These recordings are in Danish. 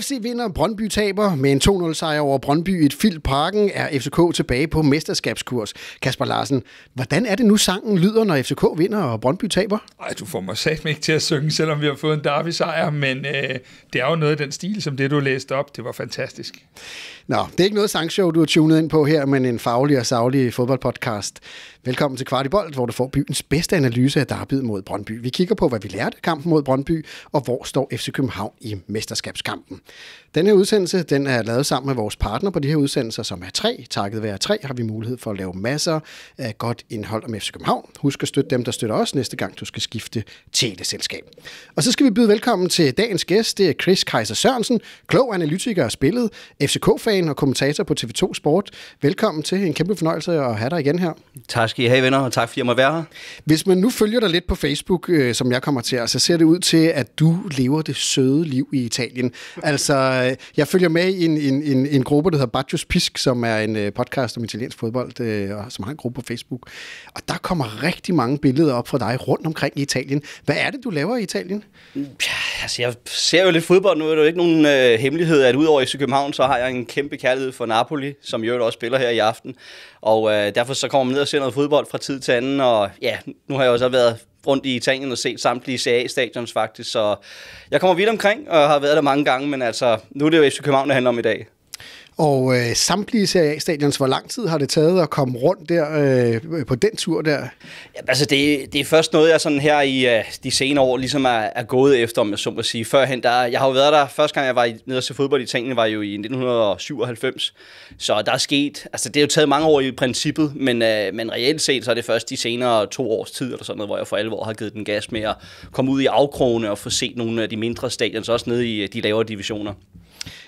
FC vinder, Brøndby taber. Med en 2-0 sejr over Brøndby i fyldt parken er FCK tilbage på mesterskabskurs. Kasper Larsen, hvordan er det nu sangen lyder, når FCK vinder og Brøndby taber? Ej, du får mig satme ikke til at synge, selvom vi har fået en derby-sejr, men øh, det er jo noget af den stil, som det du læste op. Det var fantastisk. Nå, det er ikke noget sangshow, du har tunet ind på her, men en faglig og savlig fodboldpodcast. Velkommen til Kvartibold, hvor du får byens bedste analyse af derbyet mod Brøndby. Vi kigger på, hvad vi lærte kampen mod Brøndby, og hvor står FC København i mesterskabskampen. Den her udsendelse den er lavet sammen med vores partner på de her udsendelser, som er tre. Takket være tre har vi mulighed for at lave masser af godt indhold om FC København. Husk at støtte dem, der støtter os næste gang, du skal skifte teleselskab. Og så skal vi byde velkommen til dagens gæst. Det er Chris Kaiser Sørensen, klog analytiker og spillet, FCK-fan og kommentator på TV2 Sport. Velkommen til. En kæmpe fornøjelse at have dig igen her. Tak skal I have, venner, og tak fordi jeg må være her. Hvis man nu følger dig lidt på Facebook, øh, som jeg kommer til, så ser det ud til, at du lever det søde liv i Italien. Altså, øh, jeg følger med i en, en, en, en gruppe, der hedder Bacchus Pisk, som er en øh, podcast om italiensk fodbold, øh, og som har en gruppe på Facebook. Og der kommer rigtig mange billeder op fra dig rundt omkring i Italien. Hvad er det, du laver i Italien? Ja, altså, jeg ser jo lidt fodbold nu. Er det jo ikke nogen øh, hemmelighed, at udover i København, så har jeg en kæmpe kærlighed for Napoli, som jo også spiller her i aften. Og øh, derfor så kommer man ned og ser noget fodbold fra tid til anden, og ja, nu har jeg også været rundt i Italien og set samtlige CA-stadions faktisk, så jeg kommer vidt omkring og har været der mange gange, men altså, nu er det jo FC København, der handler om i dag. Og øh, samtlige Serie A-stadions, hvor lang tid har det taget at komme rundt der øh, på den tur der? Ja, altså det, det er først noget, jeg sådan her i øh, de senere år ligesom er, er gået efter, om jeg så må sige. Førhen, der, jeg har jo været der, første gang jeg var nede nede til fodbold i Italien, var jo i 1997. Så der er sket, altså det er jo taget mange år i princippet, men, øh, men reelt set, så er det først de senere to års tid, eller sådan noget, hvor jeg for alvor har givet den gas med at komme ud i afkrogene og få set nogle af de mindre stadions, også nede i de lavere divisioner.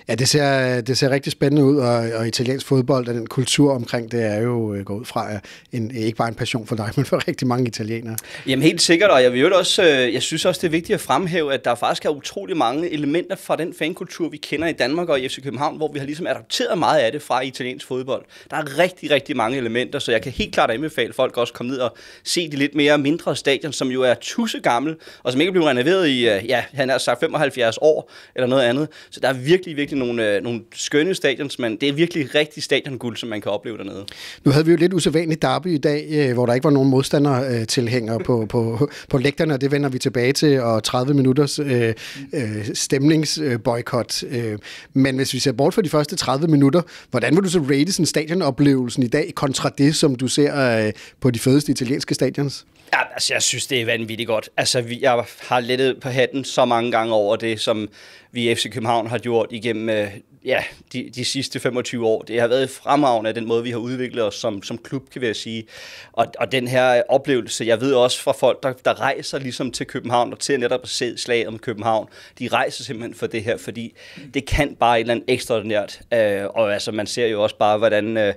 Ja, det ser, det ser rigtig spændende ud, og, og italiensk fodbold og den kultur omkring det er jo øh, gået ud fra en, ikke bare en passion for dig, men for rigtig mange italienere. Jamen helt sikkert, og jeg, vil også, øh, jeg synes også, det er vigtigt at fremhæve, at der faktisk er utrolig mange elementer fra den fankultur, vi kender i Danmark og i FC København, hvor vi har ligesom adopteret meget af det fra italiensk fodbold. Der er rigtig, rigtig mange elementer, så jeg kan helt klart anbefale folk også at komme ned og se de lidt mere mindre stadion, som jo er tusse gammel, og som ikke blevet renoveret i, øh, ja, han har sagt 75 år eller noget andet. Så der er virkelig, virkelig virkelig nogle, øh, nogle skønne stadions, men det er virkelig rigtig stadionguld, som man kan opleve dernede. Nu havde vi jo lidt usædvanligt derby i dag, øh, hvor der ikke var nogen modstander øh, tilhængere på, på, på lægterne, og det vender vi tilbage til, og 30 minutters øh, øh, stemningsboykot. Øh, men hvis vi ser bort fra de første 30 minutter, hvordan vil du så rate sådan stadionoplevelsen i dag kontra det, som du ser øh, på de fedeste italienske stadions? Ja, altså, jeg synes, det er vanvittigt godt. Altså, vi, jeg har lettet på hatten så mange gange over det, som vi i FC København har gjort igennem øh, ja, de, de sidste 25 år. Det har været fremragende af den måde, vi har udviklet os som, som klub, kan jeg sige. Og, og den her oplevelse, jeg ved også fra folk, der, der rejser ligesom til København, og til netop at se slaget om København, de rejser simpelthen for det her, fordi det kan bare et eller andet ekstraordinært. Øh, og altså, man ser jo også bare, hvordan, øh,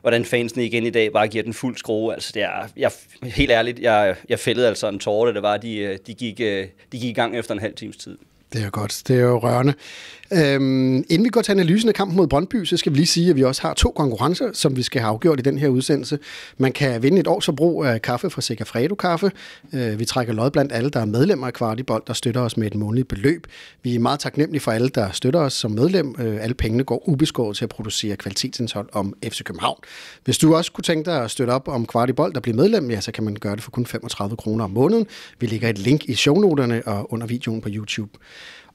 hvordan fansene igen i dag bare giver den fuld skrue. Altså, det er, jeg, helt ærligt, jeg, jeg fældede altså en tårer, da det var, de, øh, de, gik, øh, de gik i gang efter en halv times tid. Det er godt. Det er jo rørende. Øhm, inden vi går til analysen af kampen mod Brøndby, så skal vi lige sige, at vi også har to konkurrencer, som vi skal have afgjort i den her udsendelse. Man kan vinde et års forbrug af kaffe fra Segafredo Kaffe. Øh, vi trækker lod blandt alle, der er medlemmer af Kvartibold, der støtter os med et månedligt beløb. Vi er meget taknemmelige for alle, der støtter os som medlem. Øh, alle pengene går ubeskåret til at producere kvalitetsindhold om FC København. Hvis du også kunne tænke dig at støtte op om Kvartibold og blive medlem, ja, så kan man gøre det for kun 35 kroner om måneden. Vi lægger et link i shownoterne og under videoen på YouTube.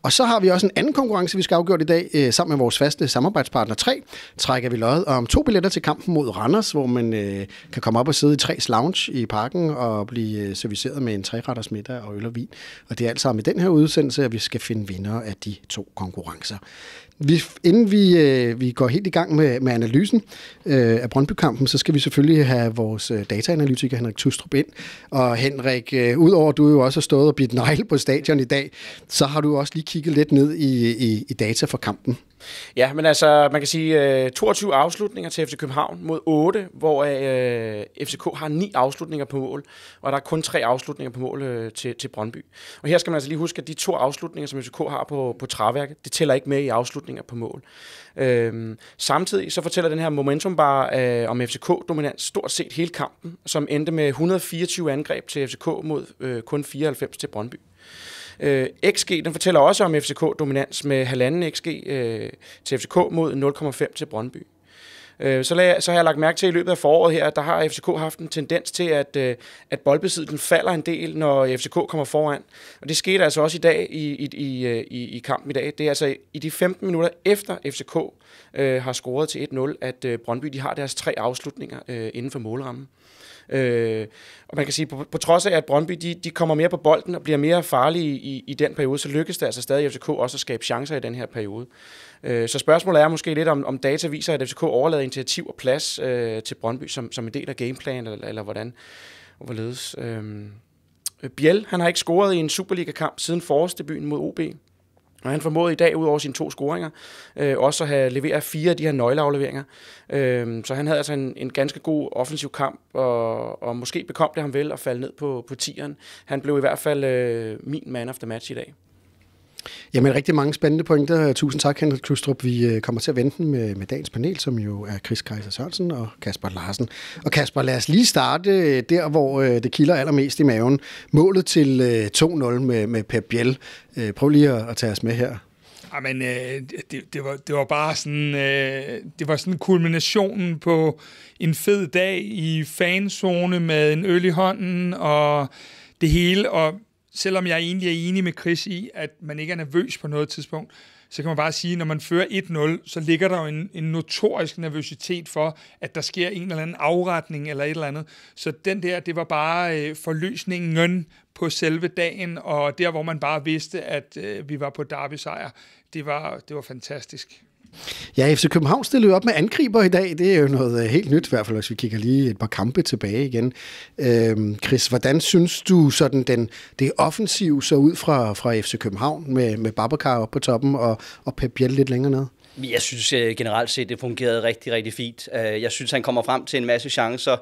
Og så har vi også en anden konkurrence, vi skal afgøre i dag, øh, sammen med vores faste samarbejdspartner 3. Trækker vi løjet om to billetter til kampen mod Randers, hvor man øh, kan komme op og sidde i 3's lounge i parken og blive øh, serviceret med en træretters middag og øl og vin. Og det er alt sammen i den her udsendelse, at vi skal finde vinder af de to konkurrencer vi, inden vi, øh, vi går helt i gang med, med analysen øh, af Brøndby-kampen, så skal vi selvfølgelig have vores øh, dataanalytiker Henrik Tustrup ind. Og Henrik, øh, udover at du jo også har stået og bidt negle på stadion i dag, så har du også lige kigget lidt ned i, i, i data for kampen. Ja, men altså, man kan sige øh, 22 afslutninger til FC København mod 8, hvor øh, FCK har 9 afslutninger på mål, og der er kun 3 afslutninger på mål øh, til, til Brøndby. Og her skal man altså lige huske, at de to afslutninger, som FCK har på, på træværket, det tæller ikke med i afslutninger på mål. Øh, samtidig så fortæller den her momentum bare øh, om FCK-dominans stort set hele kampen, som endte med 124 angreb til FCK mod øh, kun 94 til Brøndby. Øh, XG, den fortæller også om FCK-dominans med halvanden XG øh, til FCK mod 0,5 til Brøndby. Øh, så, lag, så har jeg lagt mærke til i løbet af foråret her, at der har FCK haft en tendens til, at, øh, at boldbesiddelsen falder en del, når FCK kommer foran. Og det skete altså også i dag i, i, i, øh, i, i kampen i dag. Det er altså i de 15 minutter efter FCK øh, har scoret til 1-0, at øh, Brøndby de har deres tre afslutninger øh, inden for målrammen. Øh, og man kan sige, på, på trods af, at Brøndby de, de kommer mere på bolden og bliver mere farlige i, i den periode, så lykkes det altså stadig FCK også at skabe chancer i den her periode. Øh, så spørgsmålet er måske lidt, om, om data viser, at FCK overlader initiativ og plads øh, til Brøndby som, som en del af gameplanen, eller, eller hvordan og hvorledes. Øh, Biel, han har ikke scoret i en Superliga-kamp siden forårsdebuten mod OB. Og han formåede i dag, ud over sine to scoringer, øh, også at have leveret fire af de her nøgleafleveringer. Øh, så han havde altså en, en ganske god offensiv kamp, og, og måske bekom det ham vel at falde ned på, på tieren. Han blev i hvert fald øh, min man of the match i dag. Jamen rigtig mange spændende pointer. Tusind tak, Henrik Klustrup. Vi øh, kommer til at vente med, med dagens panel, som jo er Chris Kaiser Sørensen og Kasper Larsen. Og Kasper, lad os lige starte øh, der, hvor øh, det kilder allermest i maven. Målet til 2-0 med, med Pep Biel. Prøv lige at, at tage os med her. Jamen, ah, det, det, var, det var bare sådan, det var sådan kulminationen på en fed dag i fanzone med en øl i hånden og det hele, og selvom jeg egentlig er enig med Chris i, at man ikke er nervøs på noget tidspunkt, så kan man bare sige, at når man fører 1-0, så ligger der jo en, en notorisk nervøsitet for, at der sker en eller anden afretning eller et eller andet. Så den der, det var bare øh, forløsningen på selve dagen, og der, hvor man bare vidste, at øh, vi var på derby-sejr, det var, det var fantastisk. Ja, FC København stillede jo op med angriber i dag. Det er jo noget øh, helt nyt, i hvert fald hvis vi kigger lige et par kampe tilbage igen. Øhm, Chris, hvordan synes du sådan den, det offensiv så ud fra, fra FC København med, med Babacar op på toppen og, og Pep Biel lidt længere ned? Jeg synes øh, generelt set, det fungerede rigtig, rigtig fint. Øh, jeg synes, han kommer frem til en masse chancer,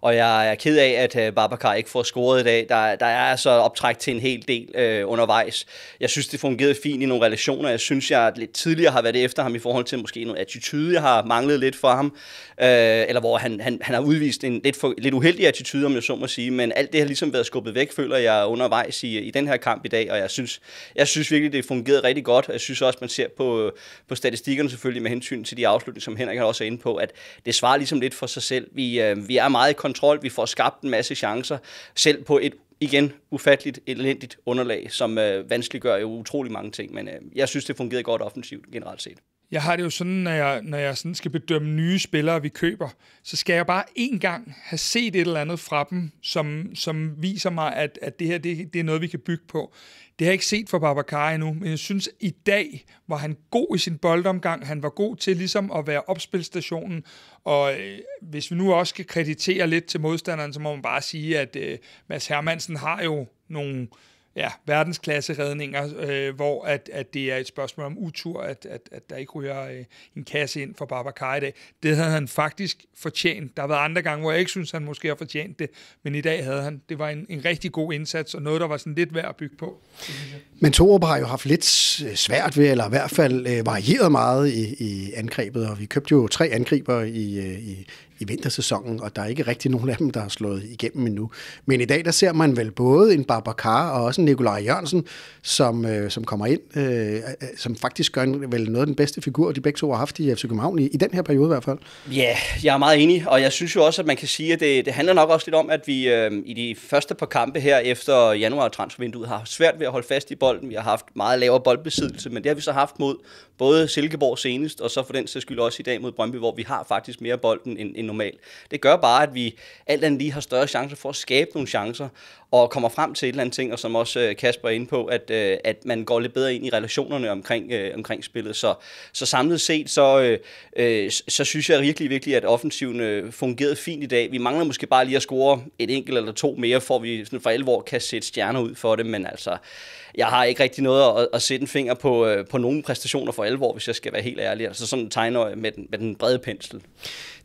og jeg er ked af, at øh, Babacar ikke får scoret i dag. Der, der er altså optræk til en hel del øh, undervejs. Jeg synes, det fungerede fint i nogle relationer. Jeg synes, jeg lidt tidligere har været efter ham i forhold til måske noget attitude, jeg har manglet lidt for ham, øh, eller hvor han, han, han har udvist en lidt, for, lidt uheldig attitude, om jeg så må sige, men alt det har ligesom været skubbet væk, føler jeg undervejs i, i den her kamp i dag, og jeg synes, jeg synes virkelig, det fungerede rigtig godt. Jeg synes også, man ser på, på statistikkerne selvfølgelig med hensyn til de afslutninger, som Henrik også er inde på, at det svarer ligesom lidt for sig selv. Vi, øh, vi er meget kontrol, vi får skabt en masse chancer, selv på et igen ufatteligt elendigt underlag, som øh, vanskeliggør jo utrolig mange ting, men øh, jeg synes, det fungerede godt offensivt generelt set. Jeg har det jo sådan, når jeg, når jeg sådan skal bedømme nye spillere, vi køber, så skal jeg bare en gang have set et eller andet fra dem, som, som viser mig, at, at det her det, det er noget, vi kan bygge på. Det har jeg ikke set for Babacar endnu, men jeg synes, at i dag var han god i sin boldomgang. Han var god til ligesom at være opspilstationen, og øh, hvis vi nu også skal kreditere lidt til modstanderen, så må man bare sige, at øh, Mads Hermansen har jo nogle, øh, ja, verdensklasse redninger, øh, hvor at, at det er et spørgsmål om utur, at, at, at der ikke ryger øh, en kasse ind for Babacar i dag. Det havde han faktisk fortjent. Der har været andre gange, hvor jeg ikke synes, han måske har fortjent det, men i dag havde han. Det var en, en rigtig god indsats, og noget, der var sådan lidt værd at bygge på. Men Torup har jo haft lidt øh, svært ved, eller i hvert fald øh, varieret meget i, i angrebet, og vi købte jo tre angriber i, øh, i, i vintersæsonen, og der er ikke rigtig nogen af dem, der har slået igennem endnu. Men i dag, der ser man vel både en Babacar og også en Nikolaj Jørgensen, som, øh, som kommer ind, øh, øh, som faktisk gør en, vel noget af den bedste figur, de begge to har haft i FC København i, i den her periode i hvert fald. Ja, yeah, jeg er meget enig, og jeg synes jo også, at man kan sige, at det, det handler nok også lidt om, at vi øh, i de første par kampe her efter januar transfervinduet har haft svært ved at holde fast i bolden. Vi har haft meget lavere boldbesiddelse, men det har vi så haft mod både Silkeborg senest, og så for den sags skyld også i dag mod Brøndby, hvor vi har faktisk mere bolden end, end normalt. Det gør bare, at vi alt andet lige har større chancer for at skabe nogle chancer, og kommer frem til et eller andet ting, og som også øh, Kasper er inde på, at, øh, at man går lidt bedre ind i relationerne omkring, øh, omkring spillet. Så, så samlet set, så, øh, så synes jeg virkelig, virkelig, at offensiven fungerede fint i dag. Vi mangler måske bare lige at score et enkelt eller to mere, for vi sådan for alvor kan sætte stjerner ud for det, men altså, jeg har ikke rigtig noget at, at sætte en finger på, på nogen præstationer for alvor, hvis jeg skal være helt ærlig. Altså sådan tegner med den, med den brede pensel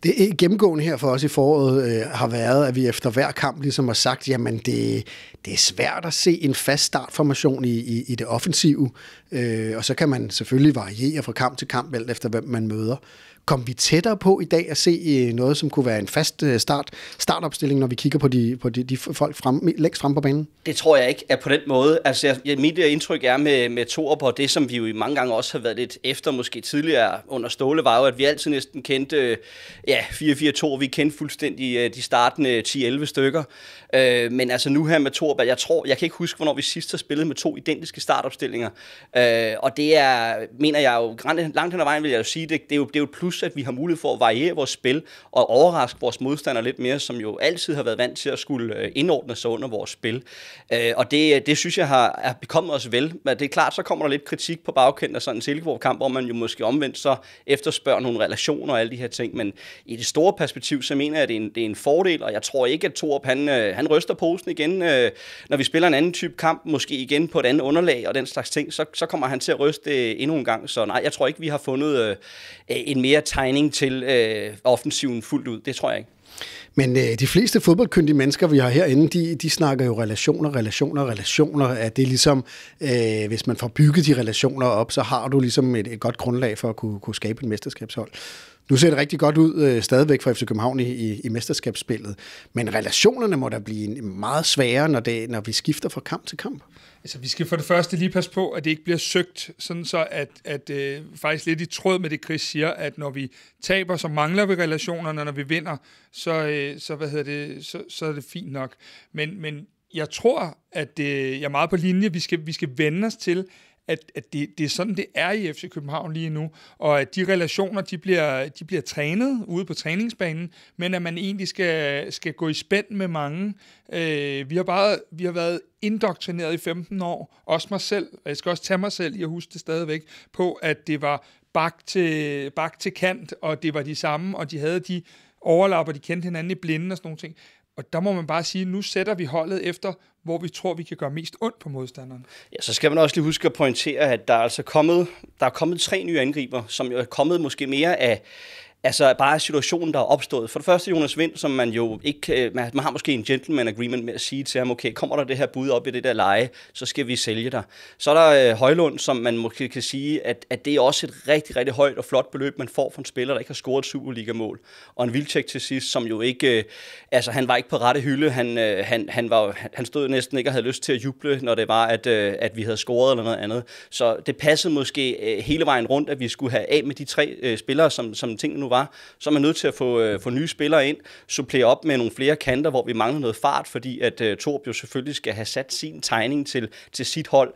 det gennemgående her for os i foråret øh, har været, at vi efter hver kamp ligesom har sagt, jamen det, det er svært at se en fast startformation i, i, i det offensive, øh, og så kan man selvfølgelig variere fra kamp til kamp, alt efter hvem man møder. Kom vi tættere på i dag at se øh, noget, som kunne være en fast øh, start, startopstilling, når vi kigger på de, på de, de folk frem, længst frem på banen? Det tror jeg ikke er på den måde. Altså, jeg, mit øh, indtryk er med, med Torup og det, som vi jo i mange gange også har været lidt efter, måske tidligere under Ståle, var jo, at vi altid næsten kendte ja, 4-4-2, vi kendte fuldstændig de startende 10-11 stykker. Øh, men altså nu her med Torup, jeg tror, jeg kan ikke huske, hvornår vi sidst har spillet med to identiske startopstillinger. Øh, og det er, mener jeg jo, langt hen ad vejen vil jeg jo sige, det, det, er, jo, det er jo et plus plus at vi har mulighed for at variere vores spil og overraske vores modstandere lidt mere, som jo altid har været vant til at skulle øh, indordne sig under vores spil. Øh, og det, øh, det synes jeg har, har bekommet os vel. Men det er klart, så kommer der lidt kritik på bagkendt af sådan en Silkeborg-kamp, hvor man jo måske omvendt så efterspørger nogle relationer og alle de her ting. Men i det store perspektiv, så mener jeg, at det er en, det er en fordel, og jeg tror ikke, at Torp han, han ryster posen igen, når vi spiller en anden type kamp, måske igen på et andet underlag og den slags ting, så, så kommer han til at ryste endnu en gang. Så nej, jeg tror ikke, vi har fundet en mere tegning til øh, offensiven fuldt ud. Det tror jeg ikke. Men øh, de fleste fodboldkyndige mennesker, vi har herinde, de, de snakker jo relationer, relationer, relationer. At det er ligesom, øh, hvis man får bygget de relationer op, så har du ligesom et, et godt grundlag for at kunne, kunne skabe et mesterskabshold. Nu ser det rigtig godt ud øh, stadigvæk for FC København i, i, i mesterskabsspillet, men relationerne må da blive meget sværere, når, det, når vi skifter fra kamp til kamp. Altså, vi skal for det første lige passe på, at det ikke bliver søgt, sådan så at, at øh, faktisk lidt i tråd med det, Chris siger, at når vi taber, så mangler vi relationerne, og når vi vinder, så, øh, så, hvad hedder det, så, så er det fint nok. Men, men jeg tror, at øh, jeg er meget på linje. Vi skal, vi skal vende os til, at, at det, det er sådan, det er i FC København lige nu, og at de relationer, de bliver, de bliver trænet ude på træningsbanen, men at man egentlig skal, skal gå i spænd med mange. Øh, vi, har bare, vi har været indoktrineret i 15 år, også mig selv, og jeg skal også tage mig selv i at huske det stadigvæk, på at det var bak til, bak til kant, og det var de samme, og de havde de overlap, og de kendte hinanden i blinde og sådan nogle ting. Og der må man bare sige, nu sætter vi holdet efter, hvor vi tror, vi kan gøre mest ondt på modstanderen. Ja, så skal man også lige huske at pointere, at der er altså kommet, der er kommet tre nye angriber, som jo er kommet måske mere af, Altså bare situationen, der er opstået. For det første Jonas Vind, som man jo ikke... Øh, man har måske en gentleman agreement med at sige til ham, okay, kommer der det her bud op i det der leje, så skal vi sælge dig. Så er der øh, Højlund, som man måske kan sige, at, at det er også et rigtig, rigtig højt og flot beløb, man får fra en spiller, der ikke har scoret Superliga-mål. Og en Vilcek til sidst, som jo ikke... Øh, altså han var ikke på rette hylde. Han, han, han, var, han stod næsten ikke og havde lyst til at juble, når det var, at, at vi havde scoret eller noget andet. Så det passede måske hele vejen rundt, at vi skulle have af med de tre spillere, som, som tingene nu var var, så er man nødt til at få, øh, få nye spillere ind, supplere op med nogle flere kanter, hvor vi mangler noget fart, fordi at øh, Torb jo selvfølgelig skal have sat sin tegning til, til sit hold.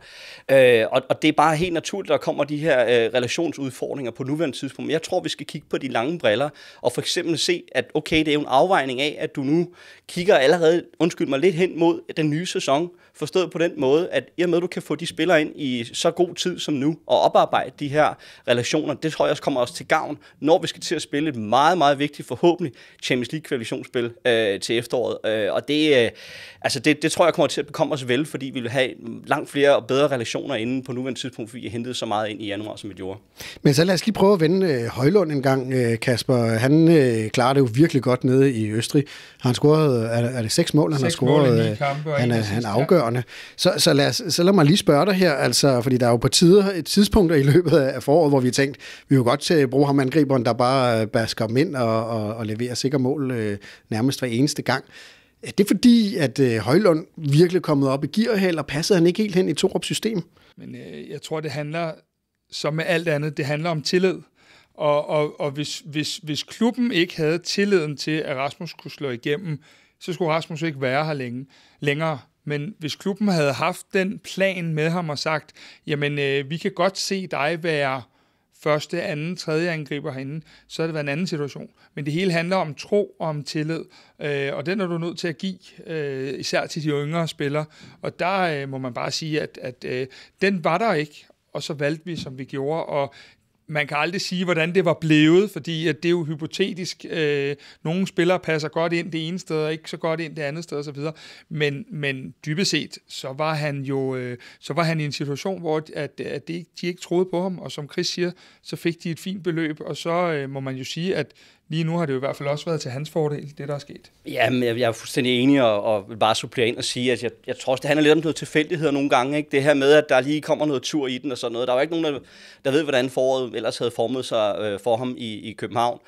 Øh, og, og det er bare helt naturligt, der kommer de her øh, relationsudfordringer på nuværende tidspunkt. Jeg tror, vi skal kigge på de lange briller, og for eksempel se, at okay, det er jo en afvejning af, at du nu kigger allerede, undskyld mig, lidt hen mod den nye sæson, Forstået på den måde, at i og med, at du kan få de spillere ind i så god tid som nu, og oparbejde de her relationer, det tror jeg også kommer os til gavn, når vi skal til at spille et meget, meget vigtigt, forhåbentlig Champions League-kvalifikationsspil øh, til efteråret. Øh, og det, øh, altså det, det tror jeg kommer til at bekomme os vel, fordi vi vil have langt flere og bedre relationer inden på nuværende tidspunkt, fordi vi hentede så meget ind i januar, som vi gjorde. Men så lad os lige prøve at vende øh, Højlund en gang, øh, Kasper. Han øh, klarer det jo virkelig godt nede i Østrig. Han scorede, er, er det seks mål, han seks har scoret? Mål i øh, kampe, han, er, han afgør afgørende. Så, så, lad, os, så lad mig lige spørge dig her, altså, fordi der er jo på tider, et tidspunkt i løbet af foråret, hvor vi har tænkt, vi vil godt til øh, bruge ham angriberen, der bare øh, basker dem ind og, og, og leverer sikre mål øh, nærmest hver eneste gang. Er det fordi, at øh, Højlund virkelig kommet op i gear her, eller passede han ikke helt hen i Torups system? Men øh, jeg tror, det handler, som med alt andet, det handler om tillid. Og, og, og hvis, hvis, hvis klubben ikke havde tilliden til, at Rasmus kunne slå igennem, så skulle Rasmus ikke være her længe, længere. Men hvis klubben havde haft den plan med ham og sagt, jamen øh, vi kan godt se dig være første, anden, tredje angriber herinde, så er det været en anden situation. Men det hele handler om tro og om tillid, øh, og den er du nødt til at give, øh, især til de yngre spillere. Og der øh, må man bare sige, at, at øh, den var der ikke, og så valgte vi, som vi gjorde. Og man kan aldrig sige, hvordan det var blevet, fordi at det er jo hypotetisk. Øh, nogle spillere passer godt ind det ene sted, og ikke så godt ind det andet sted osv. Men, men dybest set, så var han jo øh, så var han i en situation, hvor at, at ikke, de ikke troede på ham, og som Chris siger, så fik de et fint beløb, og så øh, må man jo sige, at lige nu har det jo i hvert fald også været til hans fordel, det der er sket. Ja, men jeg, jeg er fuldstændig enig og, og vil bare supplere ind og sige, at jeg, jeg tror også, det handler lidt om noget tilfældigheder nogle gange. Ikke? Det her med, at der lige kommer noget tur i den og sådan noget. Der var ikke nogen, der, der ved, hvordan foråret ellers havde formet sig øh, for ham i, i København.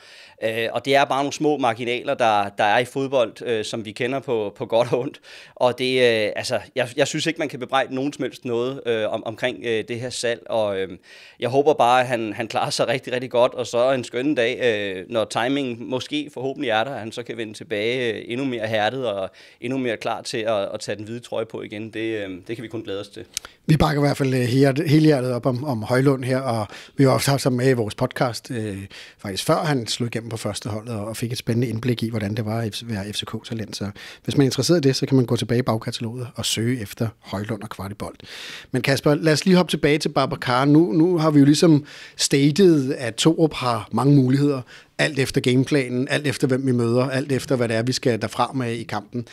Øh, og det er bare nogle små marginaler, der, der er i fodbold, øh, som vi kender på, på godt og ondt. Og det, øh, altså, jeg, jeg synes ikke, man kan bebrejde nogen som helst noget øh, om, omkring øh, det her salg. Og øh, jeg håber bare, at han, han klarer sig rigtig, rigtig godt. Og så en skøn dag, øh, når time timing måske forhåbentlig er der, at han så kan vende tilbage øh, endnu mere hærdet og endnu mere klar til at, at tage den hvide trøje på igen. Det, øh, det kan vi kun glæde os til. Vi bakker i hvert fald øh, hele hjertet op om, om Højlund her, og vi har også haft ham med i vores podcast, øh, faktisk før han slog igennem på første hold og fik et spændende indblik i, hvordan det var at være FCK-talent. Så hvis man er interesseret i det, så kan man gå tilbage i bagkataloget og søge efter Højlund og Kvartibold. Men Kasper, lad os lige hoppe tilbage til Babacar. Nu, nu har vi jo ligesom stated, at Torup har mange muligheder alt efter gameplanen, alt efter hvem vi møder, alt efter hvad det er, vi skal derfra med i kampen.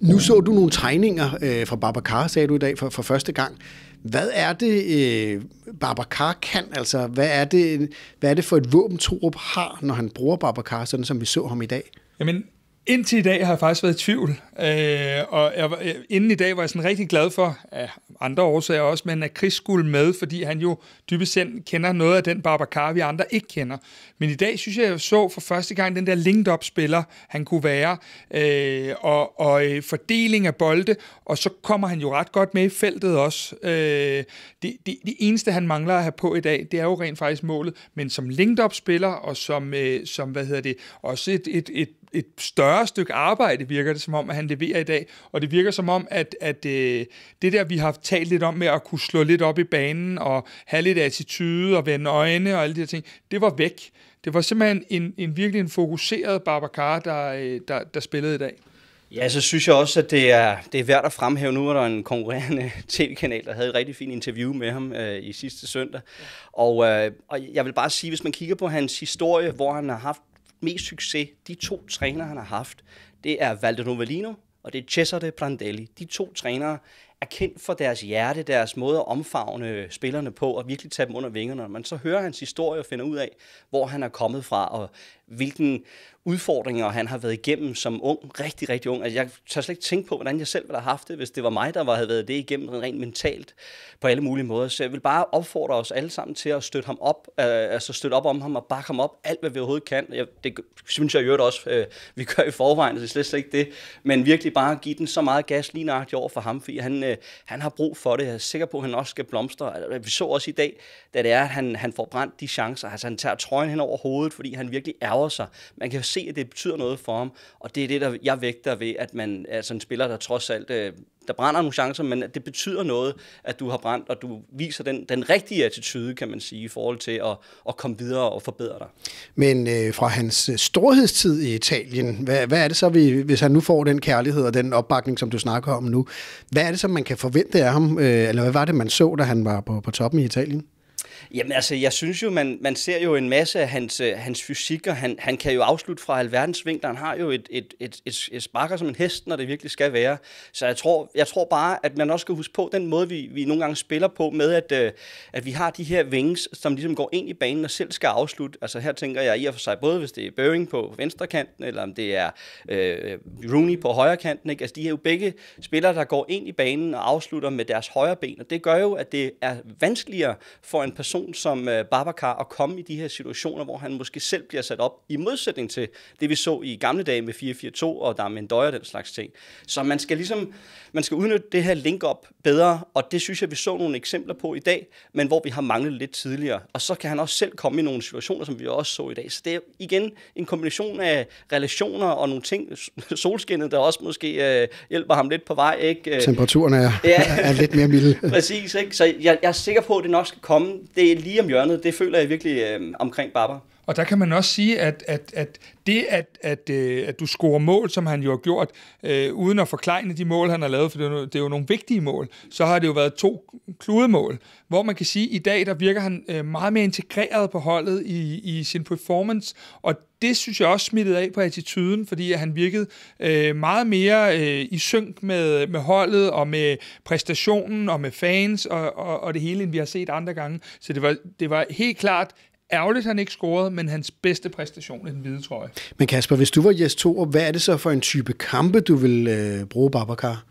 Nu så du nogle tegninger øh, fra Babacar, sagde du i dag, for, for første gang. Hvad er det, øh, Babacar kan? Altså, hvad er, det, hvad er det for et våben, Torup har, når han bruger Babacar, sådan som vi så ham i dag? Jamen, Indtil i dag har jeg faktisk været i tvivl, øh, og jeg, var, øh, inden i dag var jeg sådan rigtig glad for, af andre årsager også, men at Chris skulle med, fordi han jo dybest set kender noget af den Babacar, vi andre ikke kender. Men i dag synes jeg, jeg så for første gang den der linked-up-spiller, han kunne være, øh, og, og øh, fordeling af bolde, og så kommer han jo ret godt med i feltet også. Øh, det, det, det eneste, han mangler at have på i dag, det er jo rent faktisk målet, men som linked-up-spiller, og som, øh, som hvad hedder det, også et, et, et et større stykke arbejde, virker det som om, at han leverer i dag. Og det virker som om, at, at øh, det der, vi har talt lidt om med at kunne slå lidt op i banen og have lidt attitude og vende øjne og alle de her ting, det var væk. Det var simpelthen en, en virkelig en fokuseret Babacar, der, øh, der, der spillede i dag. Ja, så synes jeg også, at det er, det er værd at fremhæve. Nu er der en konkurrerende tv-kanal, der havde et rigtig fint interview med ham øh, i sidste søndag. Og, øh, og jeg vil bare sige, hvis man kigger på hans historie, hvor han har haft mest succes, de to trænere, han har haft, det er Valde Novellino og det er Cesare Prandelli. De to trænere er kendt for deres hjerte, deres måde at omfavne spillerne på og virkelig tage dem under vingerne. man så hører hans historie og finder ud af, hvor han er kommet fra og hvilken udfordringer han har været igennem som ung, rigtig, rigtig ung. Altså, jeg tør slet ikke tænke på, hvordan jeg selv ville have haft det, hvis det var mig, der var, havde været det igennem rent mentalt på alle mulige måder. Så jeg vil bare opfordre os alle sammen til at støtte ham op, øh, altså støtte op om ham og bakke ham op alt, hvad vi overhovedet kan. Jeg, det synes jeg i øvrigt også, øh, vi gør i forvejen, så det er slet, slet ikke det. Men virkelig bare give den så meget gas lige nøjagtigt over for ham, fordi han, øh, han har brug for det. Jeg er sikker på, at han også skal blomstre. Altså, vi så også i dag, da det er, at han, han får brændt de chancer. Altså han tager trøjen hen over hovedet, fordi han virkelig er brager sig. Man kan se, at det betyder noget for ham, og det er det, der jeg vægter ved, at man er sådan en spiller, der trods alt øh, der brænder nogle chancer, men det betyder noget, at du har brændt, og du viser den, den rigtige attitude, kan man sige, i forhold til at, at komme videre og forbedre dig. Men øh, fra hans øh, storhedstid i Italien, hvad, hvad er det så, vi, hvis han nu får den kærlighed og den opbakning, som du snakker om nu, hvad er det så, man kan forvente af ham, øh, eller hvad var det, man så, da han var på, på toppen i Italien? Jamen altså, jeg synes jo, man, man ser jo en masse af hans, øh, hans fysik, og han, han kan jo afslutte fra alverdens vinkler. Han har jo et, et, et, et, et sparker som en hest, når det virkelig skal være. Så jeg tror, jeg tror bare, at man også skal huske på den måde, vi, vi nogle gange spiller på, med at, øh, at vi har de her wings, som ligesom går ind i banen og selv skal afslutte. Altså her tænker jeg i og for sig, både hvis det er Børing på venstre kanten, eller om det er øh, Rooney på højre kanten. Ikke? Altså de er jo begge spillere, der går ind i banen og afslutter med deres højre ben, og det gør jo, at det er vanskeligere for en person, person som øh, Babacar at komme i de her situationer, hvor han måske selv bliver sat op i modsætning til det, vi så i gamle dage med 4-4-2 og der med en døjer den slags ting. Så man skal ligesom, man skal udnytte det her link op bedre, og det synes jeg, vi så nogle eksempler på i dag, men hvor vi har manglet lidt tidligere. Og så kan han også selv komme i nogle situationer, som vi også så i dag. Så det er igen en kombination af relationer og nogle ting, solskinnet, der også måske øh, hjælper ham lidt på vej. Ikke? Øh, Temperaturen er, ja. er lidt mere mild. Præcis, ikke? så jeg, jeg er sikker på, at det nok skal komme. Det det er lige om hjørnet. Det føler jeg virkelig øh, omkring Barber. Og der kan man også sige, at, at, at det, at, at, øh, at du scorer mål, som han jo har gjort, øh, uden at forklejne de mål, han har lavet, for det er, jo, det er jo nogle vigtige mål, så har det jo været to kludemål, hvor man kan sige, at i dag der virker han øh, meget mere integreret på holdet i, i sin performance, og det synes jeg også smittede af på attituden, fordi han virkede øh, meget mere øh, i synk med, med holdet og med præstationen og med fans og, og, og det hele, end vi har set andre gange. Så det var, det var helt klart ærgerligt, han ikke scorede, men hans bedste præstation i den hvide trøje. Men Kasper, hvis du var Jes 2, hvad er det så for en type kampe, du vil øh, bruge Babacar?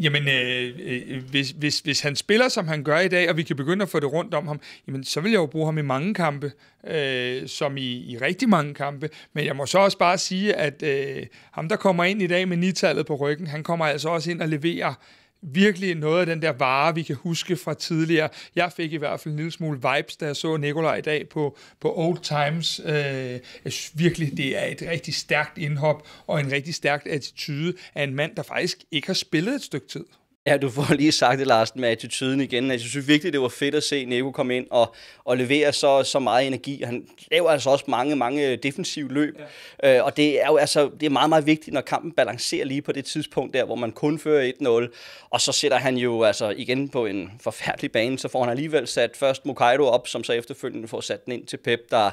Jamen, øh, øh, hvis, hvis, hvis han spiller, som han gør i dag, og vi kan begynde at få det rundt om ham, jamen, så vil jeg jo bruge ham i mange kampe, øh, som i, i rigtig mange kampe. Men jeg må så også bare sige, at øh, ham, der kommer ind i dag med nitallet på ryggen, han kommer altså også ind og leverer virkelig noget af den der vare, vi kan huske fra tidligere. Jeg fik i hvert fald en lille smule vibes, da jeg så Nikolaj i dag på, på Old Times. Øh, jeg synes virkelig, det er et rigtig stærkt indhop og en rigtig stærk attitude af en mand, der faktisk ikke har spillet et stykke tid. Ja, du får lige sagt det, Larsen, med attituden igen. Altså, jeg synes virkelig, det var fedt at se Nico komme ind og, og levere så, så meget energi. Han laver altså også mange, mange defensive løb. Ja. Øh, og det er jo altså, det er meget, meget vigtigt, når kampen balancerer lige på det tidspunkt der, hvor man kun fører 1-0. Og så sætter han jo altså igen på en forfærdelig bane, så får han alligevel sat først Mokaido op, som så efterfølgende får sat den ind til Pep, der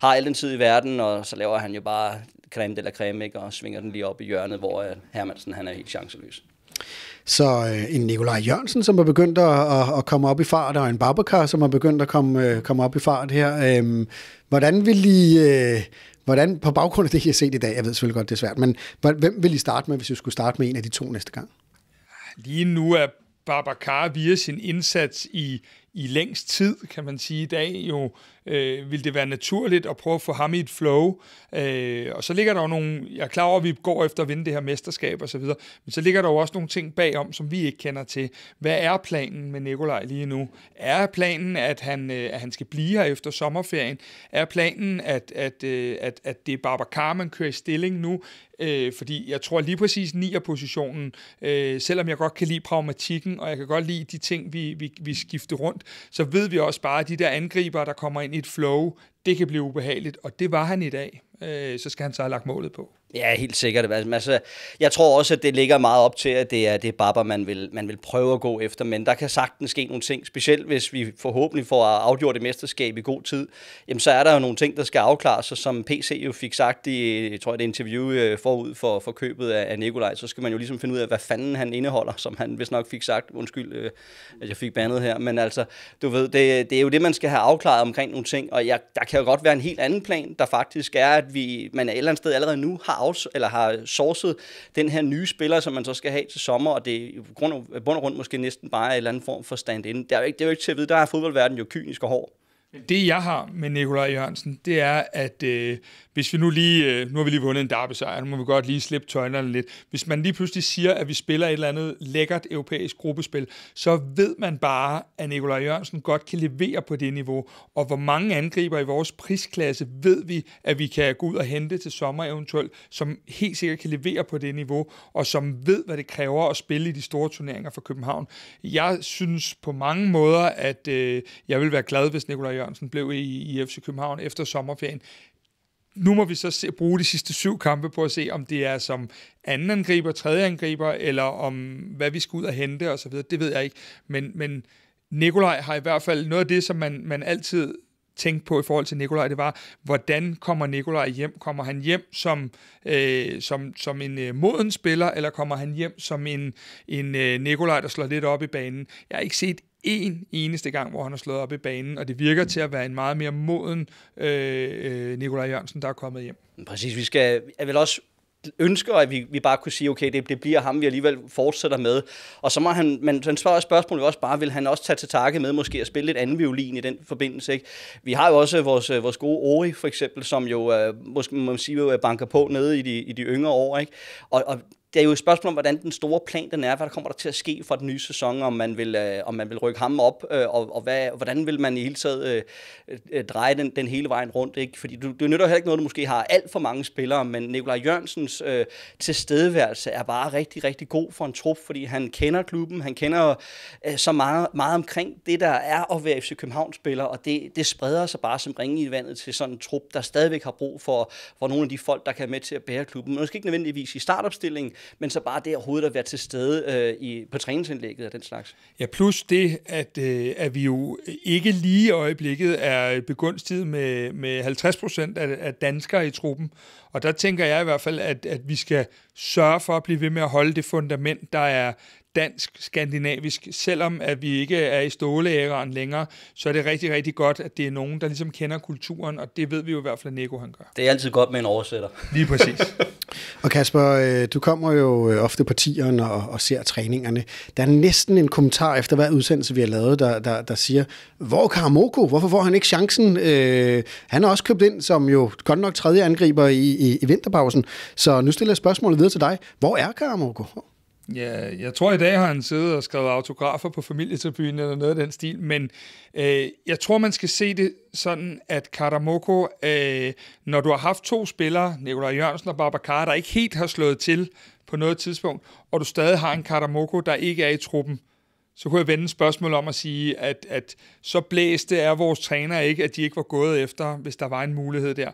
har al den tid i verden, og så laver han jo bare creme de la creme, ikke? og svinger den lige op i hjørnet, hvor øh, Hermansen han er helt chanceløs. Så øh, en Nikolaj Jørgensen, som er begyndt at, at, at komme op i fart, og en Babacar, som er begyndt at komme, øh, komme op i fart her. Øh, hvordan vil I... Øh, Hvordan, på baggrund af det, I har set i dag, jeg ved selvfølgelig godt, det er svært, men hvem vil I starte med, hvis I skulle starte med en af de to næste gang? Lige nu er Babacar via sin indsats i, i længst tid, kan man sige i dag, jo øh, vil det være naturligt at prøve at få ham i et flow. Øh, og så ligger der jo nogle, jeg er klar over, at vi går efter at vinde det her mesterskab og så videre, men så ligger der jo også nogle ting bagom, som vi ikke kender til. Hvad er planen med Nikolaj lige nu? Er planen, at han, øh, at han skal blive her efter sommerferien? Er planen, at, at, øh, at, at det er Babacar, man kører i stilling nu? Øh, fordi jeg tror lige præcis er positionen øh, selvom jeg godt kan lide pragmatikken, og jeg kan godt lide de ting, vi, vi, vi skifter rundt, så ved vi også bare, at de der angriber, der kommer ind ind i et flow, det kan blive ubehageligt, og det var han i dag. Øh, så skal han så have lagt målet på. Ja, helt sikkert. Altså, altså, jeg tror også, at det ligger meget op til, at det er det Baba, man vil, man vil prøve at gå efter, men der kan sagtens ske nogle ting, specielt hvis vi forhåbentlig får afgjort det mesterskab i god tid, jamen så er der jo nogle ting, der skal afklares, og som PC jo fik sagt i, jeg tror, et interview øh, forud for, for købet af, af Nikolaj, så skal man jo ligesom finde ud af, hvad fanden han indeholder, som han vist nok fik sagt, undskyld, øh, at jeg fik bandet her, men altså, du ved, det, det er jo det, man skal have afklaret omkring nogle ting, og jeg, der kan jo godt være en helt anden plan, der faktisk er, at vi, man et eller andet sted allerede nu har out, eller har sourcet den her nye spiller, som man så skal have til sommer, og det er i grund og, bund og rundt måske næsten bare en eller anden form for stand-in. Det er jo ikke, det er jo ikke til at vide, der er fodboldverdenen jo kynisk og hård. Det jeg har med Nikolaj Jørgensen, det er, at øh, hvis vi nu lige, øh, nu har vi lige vundet en derbesejr, nu må vi godt lige slippe tøjnerne lidt. Hvis man lige pludselig siger, at vi spiller et eller andet lækkert europæisk gruppespil, så ved man bare, at Nikolaj Jørgensen godt kan levere på det niveau, og hvor mange angriber i vores prisklasse ved vi, at vi kan gå ud og hente til sommer eventuelt, som helt sikkert kan levere på det niveau, og som ved, hvad det kræver at spille i de store turneringer for København. Jeg synes på mange måder, at øh, jeg vil være glad, hvis Nikolaj Jørgensen blev i, i FC København efter sommerferien nu må vi så se, bruge de sidste syv kampe på at se, om det er som anden angriber, tredje angriber, eller om hvad vi skal ud og hente og så videre. Det ved jeg ikke. Men, men Nikolaj har i hvert fald noget af det, som man, man altid tænkte på i forhold til Nikolaj, det var, hvordan kommer Nikolaj hjem? Kommer han hjem som, øh, som, som en øh, moden spiller, eller kommer han hjem som en, en øh, Nikolaj, der slår lidt op i banen? Jeg har ikke set en eneste gang, hvor han har slået op i banen, og det virker til at være en meget mere moden øh, øh, Nikolaj Jørgensen, der er kommet hjem. Præcis, vi skal jeg vil også ønske, at vi, vi bare kunne sige, okay, det, det bliver ham, vi alligevel fortsætter med. Og så må han, men han svarer spørgsmålet også bare, vil han også tage til takke med måske at spille lidt anden violin i den forbindelse, ikke? Vi har jo også vores, øh, vores gode Ori, for eksempel, som jo, øh, måske må man sige, banker på nede i de, i de yngre år, ikke? Og, og det er jo et spørgsmål om, hvordan den store plan den er, hvad der kommer der til at ske for den nye sæson, om man vil, øh, om man vil rykke ham op, øh, og, og hvad, hvordan vil man i hele taget øh, øh, dreje den, den hele vejen rundt. Ikke? Fordi du, det nytter heller ikke noget, du måske har alt for mange spillere, men Nikolaj Jørgensens øh, tilstedeværelse er bare rigtig, rigtig god for en trup, fordi han kender klubben, han kender øh, så meget, meget omkring det, der er at være FC København-spiller, og det, det spreder sig bare som ringe i vandet til sådan en trup, der stadigvæk har brug for, for nogle af de folk, der kan være med til at bære klubben. Måske ikke nødvendigvis i startopstillingen, men så bare det overhovedet at være til stede øh, i, på træningsindlægget og den slags. Ja, plus det, at, øh, at vi jo ikke lige i øjeblikket er begunstiget med, med 50 procent af, af danskere i truppen, og der tænker jeg i hvert fald, at, at vi skal sørge for at blive ved med at holde det fundament, der er, dansk, skandinavisk. Selvom at vi ikke er i ståleæren længere, så er det rigtig, rigtig godt, at det er nogen, der ligesom kender kulturen, og det ved vi jo i hvert fald, at Nico han gør. Det er altid godt med en oversætter. Lige præcis. og Kasper, øh, du kommer jo øh, ofte på tieren og, og ser træningerne. Der er næsten en kommentar efter hver udsendelse, vi har lavet, der, der, der siger, hvor Karamoko? Hvorfor får han ikke chancen? Øh, han har også købt ind som jo godt nok tredje angriber i, i, i vinterpausen. Så nu stiller jeg spørgsmålet videre til dig. Hvor er Karamoko? Ja, jeg tror i dag har han siddet og skrevet autografer på familietribunen eller noget af den stil, men øh, jeg tror, man skal se det sådan, at Karamoko, øh, når du har haft to spillere, Nikolaj Jørgensen og Babacar, der ikke helt har slået til på noget tidspunkt, og du stadig har en Karamoko, der ikke er i truppen, så kunne jeg vende spørgsmål om at sige, at, at så blæste er vores træner ikke, at de ikke var gået efter, hvis der var en mulighed der.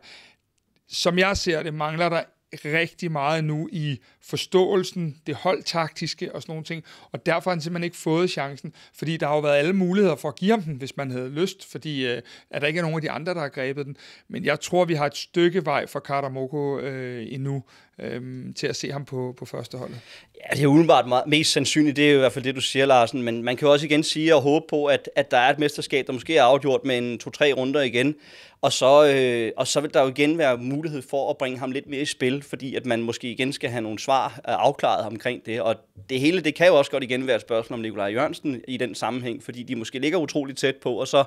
Som jeg ser det, mangler der rigtig meget nu i forståelsen, det holdtaktiske og sådan nogle ting. Og derfor har han simpelthen ikke fået chancen, fordi der har jo været alle muligheder for at give ham den, hvis man havde lyst, fordi øh, er der ikke er nogen af de andre, der har grebet den. Men jeg tror, vi har et stykke vej for Karamoko øh, endnu øh, til at se ham på, på første hold. Ja, det er udenbart meget, mest sandsynligt, det er i hvert fald det, du siger, Larsen, men man kan jo også igen sige og håbe på, at, at der er et mesterskab, der måske er afgjort med en to-tre runder igen, og så, øh, og så vil der jo igen være mulighed for at bringe ham lidt mere i spil, fordi at man måske igen skal have nogle svar øh, afklaret omkring det, og det hele, det kan jo også godt igen være et spørgsmål om Nikolaj Jørgensen i den sammenhæng, fordi de måske ligger utrolig tæt på, og så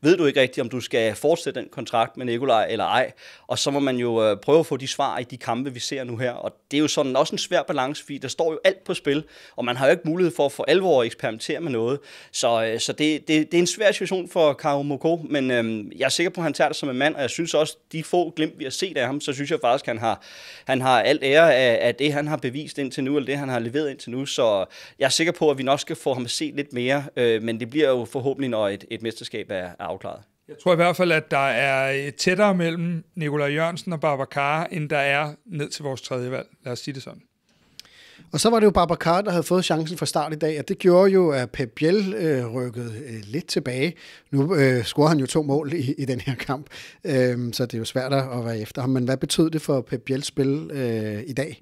ved du ikke rigtigt, om du skal fortsætte den kontrakt med Nikolaj eller ej, og så må man jo øh, prøve at få de svar i de kampe, vi ser nu her, og det er jo sådan også en svær balance, fordi der står jo alt på spil, og man har jo ikke mulighed for at få alvor at eksperimentere med noget, så, øh, så det, det, det er en svær situation for Karo Moko, men øhm, jeg er sikker på, at han tager det som en mand, og jeg synes også, de få glimt, vi har set af ham, så synes jeg faktisk, at han har, han har alt ære af, af det, han han har bevist indtil nu, eller det han har leveret indtil nu, så jeg er sikker på, at vi nok skal få ham at se lidt mere, øh, men det bliver jo forhåbentlig, når et, et mesterskab er, er afklaret. Jeg tror i hvert fald, at der er tættere mellem Nikolaj Jørgensen og Babacar, end der er ned til vores tredje valg. Lad os sige det sådan. Og så var det jo Babacar, der havde fået chancen fra start i dag, og det gjorde jo, at Pep Biel øh, rykkede øh, lidt tilbage. Nu øh, scorede han jo to mål i, i den her kamp, øh, så det er jo svært at være efter ham. Men hvad betød det for Pep Biels spil øh, i dag?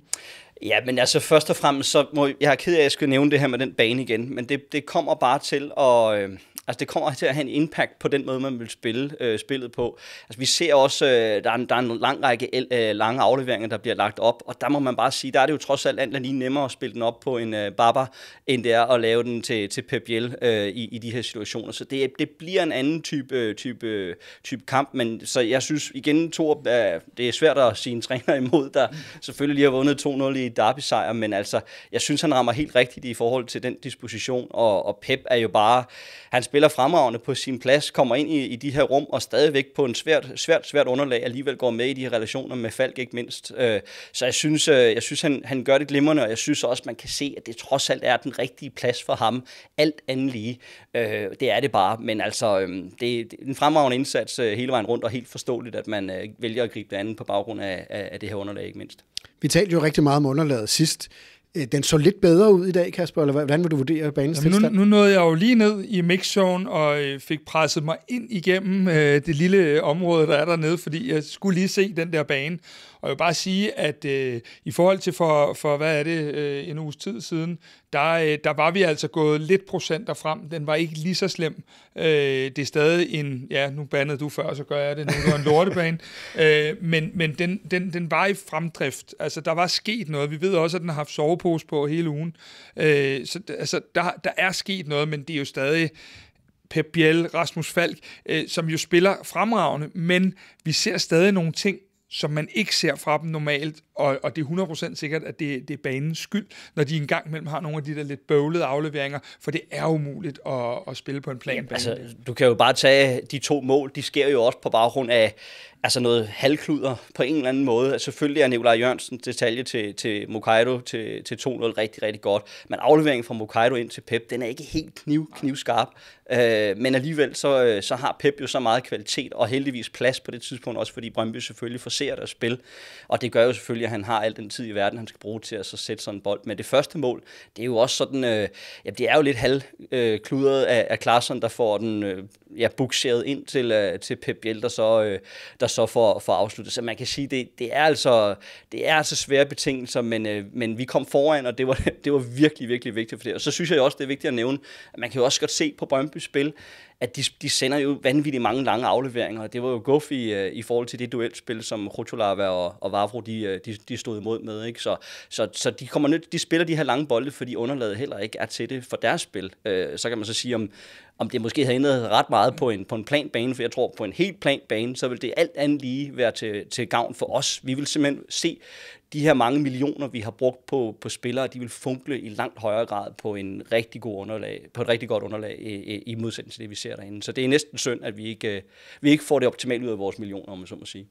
Ja, men altså først og fremmest, så må jeg er ked af, at jeg skal nævne det her med den bane igen, men det, det kommer bare til at... Øh, Altså det kommer til at have en impact på den måde, man vil spille øh, spillet på. Altså vi ser også, øh, der, er en, der er en lang række el, øh, lange afleveringer, der bliver lagt op, og der må man bare sige, der er det jo trods alt andet lige nemmere at spille den op på en øh, baba, end det er at lave den til, til Pep Jell øh, i, i de her situationer. Så det, det bliver en anden type, øh, type, øh, type kamp, men så jeg synes igen, Thor, øh, det er svært at sige en træner imod, der selvfølgelig lige har vundet 2-0 i derby-sejr, men altså, jeg synes, han rammer helt rigtigt i forhold til den disposition, og, og Pep er jo bare, han spiller fremragende på sin plads, kommer ind i, i de her rum og stadigvæk på en svært, svært, svært underlag alligevel går med i de her relationer med Falk ikke mindst. Øh, så jeg synes, øh, jeg synes han, han gør det glimrende, og jeg synes også, man kan se, at det trods alt er den rigtige plads for ham. Alt andet lige. Øh, det er det bare, men altså, øh, det, det er en fremragende indsats øh, hele vejen rundt, og helt forståeligt, at man øh, vælger at gribe det andet på baggrund af, af, af det her underlag ikke mindst. Vi talte jo rigtig meget om underlaget sidst. Øh, den så lidt bedre ud i dag, Kasper, eller hvordan vil du vurdere banens Jamen, tilstand? Nu, nu nåede jeg jo lige ned i mixzone og øh, fik presset mig ind igennem øh, det lille område, der er dernede, fordi jeg skulle lige se den der bane. Og jeg vil bare sige, at øh, i forhold til for, for, hvad er det, øh, en uges tid siden, der, øh, der var vi altså gået lidt procenter frem. Den var ikke lige så slem. Øh, det er stadig en, ja, nu bandede du før, så gør jeg det, nu er det en lortebane. øh, men men den, den, den var i fremdrift. Altså, der var sket noget. Vi ved også, at den har haft sovepose på hele ugen. Øh, så altså, der, der er sket noget, men det er jo stadig... Pep Biel, Rasmus Falk, øh, som jo spiller fremragende, men vi ser stadig nogle ting, som man ikke ser fra dem normalt, og, og det er 100% sikkert, at det, det er banens skyld, når de engang mellem har nogle af de der lidt bøvlede afleveringer, for det er umuligt at, at spille på en plan. Ja, altså, du kan jo bare tage de to mål, de sker jo også på baggrund af, altså noget halvkluder på en eller anden måde. Altså, selvfølgelig er Nikolaj Jørgensen detalje til, til Mokaido til, til 2-0 rigtig, rigtig godt, men afleveringen fra Mokaido ind til Pep, den er ikke helt kniv, knivskarp, øh, men alligevel så, øh, så har Pep jo så meget kvalitet og heldigvis plads på det tidspunkt, også fordi Brøndby selvfølgelig forserer deres spil, og det gør jo selvfølgelig, at han har al den tid i verden, han skal bruge til at så sætte sådan en bold. Men det første mål, det er jo også sådan, øh, ja, det er jo lidt halvkludret øh, af, af Klaarsson, der får den øh, ja, bukseret ind til, øh, til Pep Biel, der så, øh, der så for, for at afslutte. Så man kan sige, det, det, er, altså, det er altså svære betingelser, men, øh, men vi kom foran, og det var, det var virkelig, virkelig vigtigt for det. Og så synes jeg også, det er vigtigt at nævne, at man kan jo også godt se på Brøndby spil, at de, de sender jo vanvittigt mange lange afleveringer. Det var jo guf i, øh, i forhold til det duelspil, som Rotolava og, og Vavro de, øh, de, de stod imod med. Ikke? Så, så, så de, kommer nød, de spiller de her lange bolde, fordi underlaget heller ikke er til det for deres spil. Øh, så kan man så sige, om, om det måske havde ændret ret meget på en, på en planbane, bane, for jeg tror, på en helt planbane, bane, så vil det alt andet lige være til, til gavn for os. Vi vil simpelthen se de her mange millioner, vi har brugt på, på spillere, de vil funkle i langt højere grad på, en rigtig god underlag, på et rigtig godt underlag i, i modsætning til det, vi ser derinde. Så det er næsten synd, at vi ikke, øh, vi ikke får det optimalt ud af vores millioner, om man så må sige.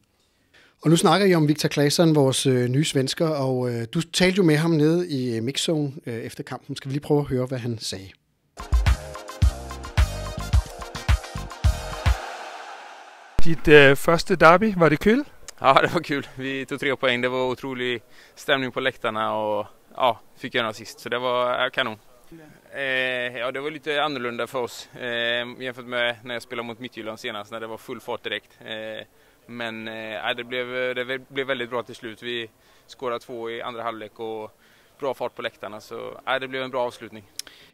Og nu snakker jeg om Victor Claesson, vores øh, nye svensker, og øh, du talte jo med ham nede i øh, mixzone øh, efter kampen. Skal vi lige prøve at høre, hvad han sagde? Dit øh, første derby, var det køl? Ja, det var kul. Vi tog tre poäng. Det var otrolig stämning på läktarna och ja, fick göra sist. Så det var kanon. Eh, ja, det var lite annorlunda för oss eh, jämfört med när jag spelade mot Midtjylland senast när det var full fart direkt. Eh, men eh, det, blev, det blev väldigt bra till slut. Vi skårade två i andra halvlek och bra fart på läktarna. så eh, det blev en bra avslutning.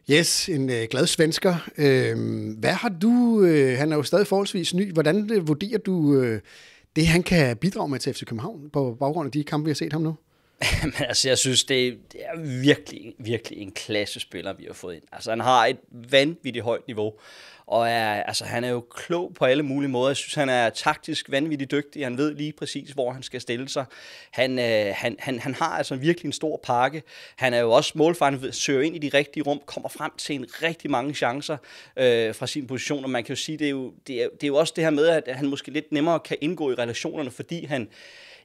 Yes, en eh, glad svensker. Øh, hvad har du, øh, han er jo stadig forholdsvis ny, hvordan øh, vurderer du øh, det han kan bidrage med til FC København på baggrund af de kampe, vi har set ham nu? Men altså, jeg synes, det, det er virkelig, virkelig en klasse spiller, vi har fået ind. Altså, han har et vanvittigt højt niveau, og er, altså, han er jo klog på alle mulige måder. Jeg synes, han er taktisk vanvittigt dygtig. Han ved lige præcis, hvor han skal stille sig. Han, øh, han, han, han har altså virkelig en stor pakke. Han er jo også målfaren, søger ind i de rigtige rum, kommer frem til en rigtig mange chancer øh, fra sin position. Og man kan jo sige, det er jo, det, er, det er jo også det her med, at han måske lidt nemmere kan indgå i relationerne, fordi han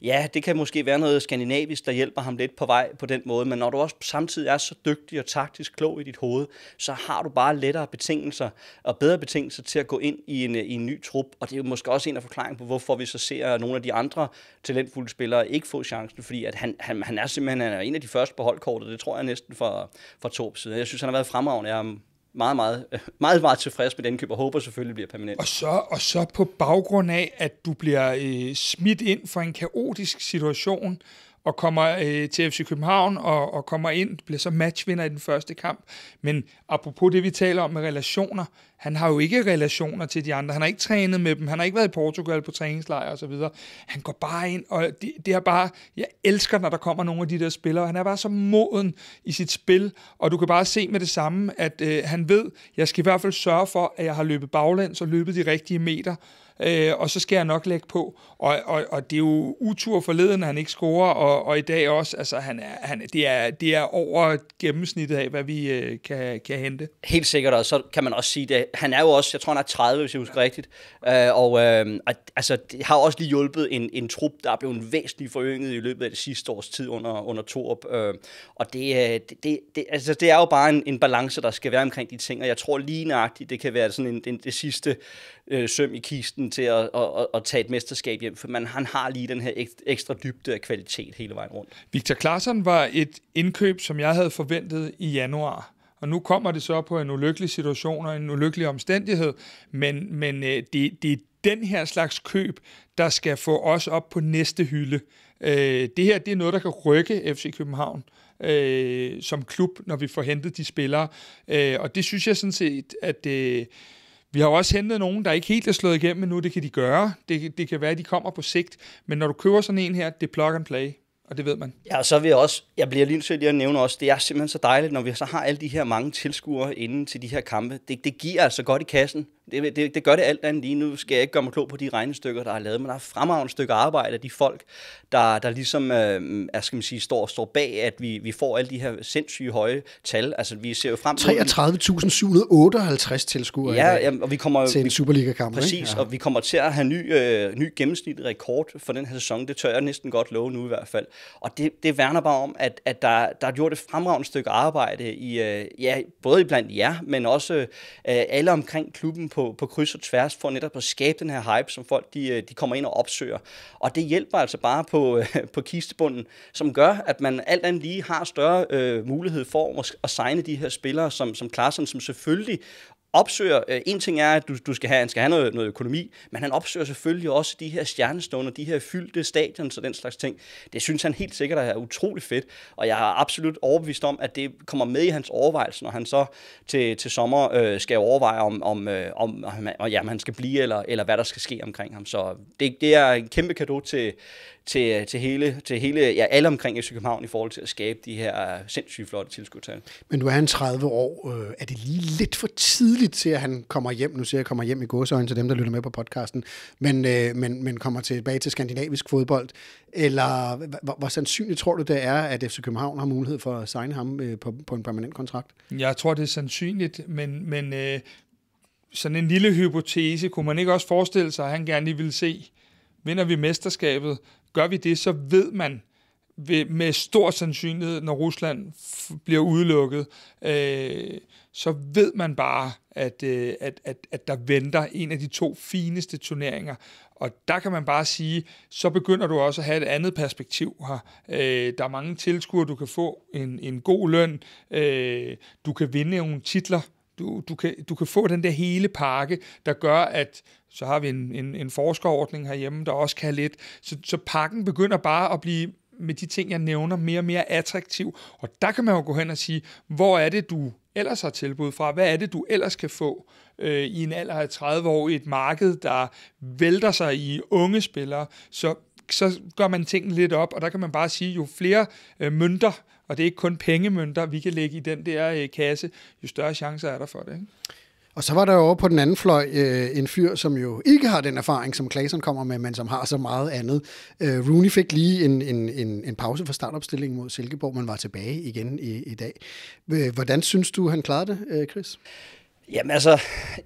ja, det kan måske være noget skandinavisk, der hjælper ham lidt på vej på den måde, men når du også samtidig er så dygtig og taktisk klog i dit hoved, så har du bare lettere betingelser og bedre betingelser til at gå ind i en, øh, i en ny trup, og det er jo måske også en af forklaringen på, hvorfor vi så ser nogle af de andre talentfulde spillere ikke få chancen, fordi at han, han, han er simpelthen han er en af de første på holdkortet, det tror jeg næsten for, for Torps side. Jeg synes, han har været fremragende. Jeg meget, meget, meget, meget tilfreds med den køb, og håber selvfølgelig bliver permanent. Og så, og så på baggrund af, at du bliver øh, smidt ind for en kaotisk situation, og kommer øh, til FC København og, og kommer ind, bliver så matchvinder i den første kamp. Men apropos det, vi taler om med relationer, han har jo ikke relationer til de andre. Han har ikke trænet med dem. Han har ikke været i Portugal på træningslejr og så videre. Han går bare ind, og det, det er bare... Jeg elsker, når der kommer nogle af de der spillere. Han er bare så moden i sit spil, og du kan bare se med det samme, at øh, han ved, jeg skal i hvert fald sørge for, at jeg har løbet baglæns og løbet de rigtige meter øh, og så skal jeg nok lægge på. Og, og, og det er jo utur forleden, at han ikke scorer, og, og i dag også. Altså, han er, han, det, er, det er over gennemsnittet af, hvad vi øh, kan, kan hente. Helt sikkert, og så kan man også sige det. Han er jo også, jeg tror han er 30, hvis jeg husker rigtigt, øh, og øh, altså, det har også lige hjulpet en, en trup, der er blevet væsentligt forynget i løbet af det sidste års tid under, under Torup. Øh, og øh, det, det, det, altså, det er jo bare en, en balance, der skal være omkring de ting, og jeg tror lige nøjagtigt, det kan være sådan en, en, det sidste øh, søm i kisten, muligheden til at, at, at, at tage et mesterskab hjem, for man, han har lige den her ekstra dybde af kvalitet hele vejen rundt. Victor Klaassen var et indkøb, som jeg havde forventet i januar. Og nu kommer det så på en ulykkelig situation og en ulykkelig omstændighed, men, men øh, det, det er den her slags køb, der skal få os op på næste hylde. Øh, det her det er noget, der kan rykke FC København øh, som klub, når vi får hentet de spillere. og det synes jeg sådan set, at, Det, vi har jo også hentet nogen, der ikke helt er slået igennem endnu. Det kan de gøre. Det, det kan være, at de kommer på sigt. Men når du køber sådan en her, det er plug and play. Og det ved man. Ja, og så vil jeg også, jeg bliver lige nødt til at nævne også, det er simpelthen så dejligt, når vi så har alle de her mange tilskuere inden til de her kampe. Det, det giver altså godt i kassen. Det, det, det gør det alt andet lige. Nu skal jeg ikke gøre mig klog på de regnestykker, der er lavet, men der er fremragende stykke arbejde af de folk, der, der ligesom øh, er, skal man sige, står, står bag, at vi, vi får alle de her sindssyge høje tal. Altså, vi ser jo frem til... 33.758 tilskuere ja, ja, og vi kommer, til en Superliga-kamp. Præcis, ikke? Ja. og vi kommer til at have ny, øh, ny gennemsnitlig rekord for den her sæson. Det tør jeg næsten godt love nu i hvert fald. Og det, det værner bare om, at, at der, der er gjort et fremragende stykke arbejde, i, øh, ja, både blandt jer, men også øh, alle omkring klubben på, på kryds og tværs for netop at skabe den her hype, som folk de, øh, de kommer ind og opsøger. Og det hjælper altså bare på, øh, på kistebunden, som gør, at man alt andet lige har større øh, mulighed for at, signe de her spillere, som, som Klaassen, som selvfølgelig opsøger, øh, en ting er, at du, du skal have, han skal have noget, noget økonomi, men han opsøger selvfølgelig også de her stjernestunder, de her fyldte stadion og den slags ting. Det synes han helt sikkert er utrolig fedt, og jeg er absolut overbevist om, at det kommer med i hans overvejelse, når han så til, til sommer øh, skal overveje, om, om, øh, om, om, om ja, han skal blive, eller, eller hvad der skal ske omkring ham. Så det, det er en kæmpe gave til, til, til, hele, til hele, ja, alle omkring FC København i forhold til at skabe de her øh, sindssygt flotte tilskudstal. Men du er en 30 år. Øh, er det lige lidt for tidligt til, at han kommer hjem? Nu siger jeg, kommer hjem i godsøjne til dem, der lytter med på podcasten. Men, øh, men, men kommer tilbage til skandinavisk fodbold. Eller hvor, hvor sandsynligt tror du, det er, at FC København har mulighed for at signe ham øh, på, på en permanent kontrakt? Jeg tror, det er sandsynligt, men, men øh, sådan en lille hypotese, kunne man ikke også forestille sig, at han gerne lige ville se, vinder vi mesterskabet, Gør vi det, så ved man ved, med stor sandsynlighed, når Rusland bliver udelukket, øh, så ved man bare, at, øh, at, at, at der venter en af de to fineste turneringer. Og der kan man bare sige, så begynder du også at have et andet perspektiv her. Øh, der er mange tilskuere, du kan få en, en god løn, øh, du kan vinde nogle titler, du, du, kan, du kan få den der hele pakke, der gør, at så har vi en, en, en forskerordning herhjemme, der også kan have lidt. Så, så pakken begynder bare at blive med de ting, jeg nævner, mere og mere attraktiv. Og der kan man jo gå hen og sige, hvor er det, du ellers har tilbud fra? Hvad er det, du ellers kan få øh, i en alder af 30 år i et marked, der vælter sig i unge spillere? Så så gør man tingene lidt op, og der kan man bare sige, jo flere øh, mønter og det er ikke kun pengemønter, vi kan lægge i den der øh, kasse. Jo større chancer er der for det. Ikke? Og så var der jo over på den anden fløj øh, en fyr, som jo ikke har den erfaring, som Claesson kommer med, men som har så meget andet. Øh, Rooney fik lige en, en, en, en pause for startopstillingen mod Silkeborg, men var tilbage igen i, i dag. Øh, hvordan synes du, han klarede det, øh, Chris? Jamen altså,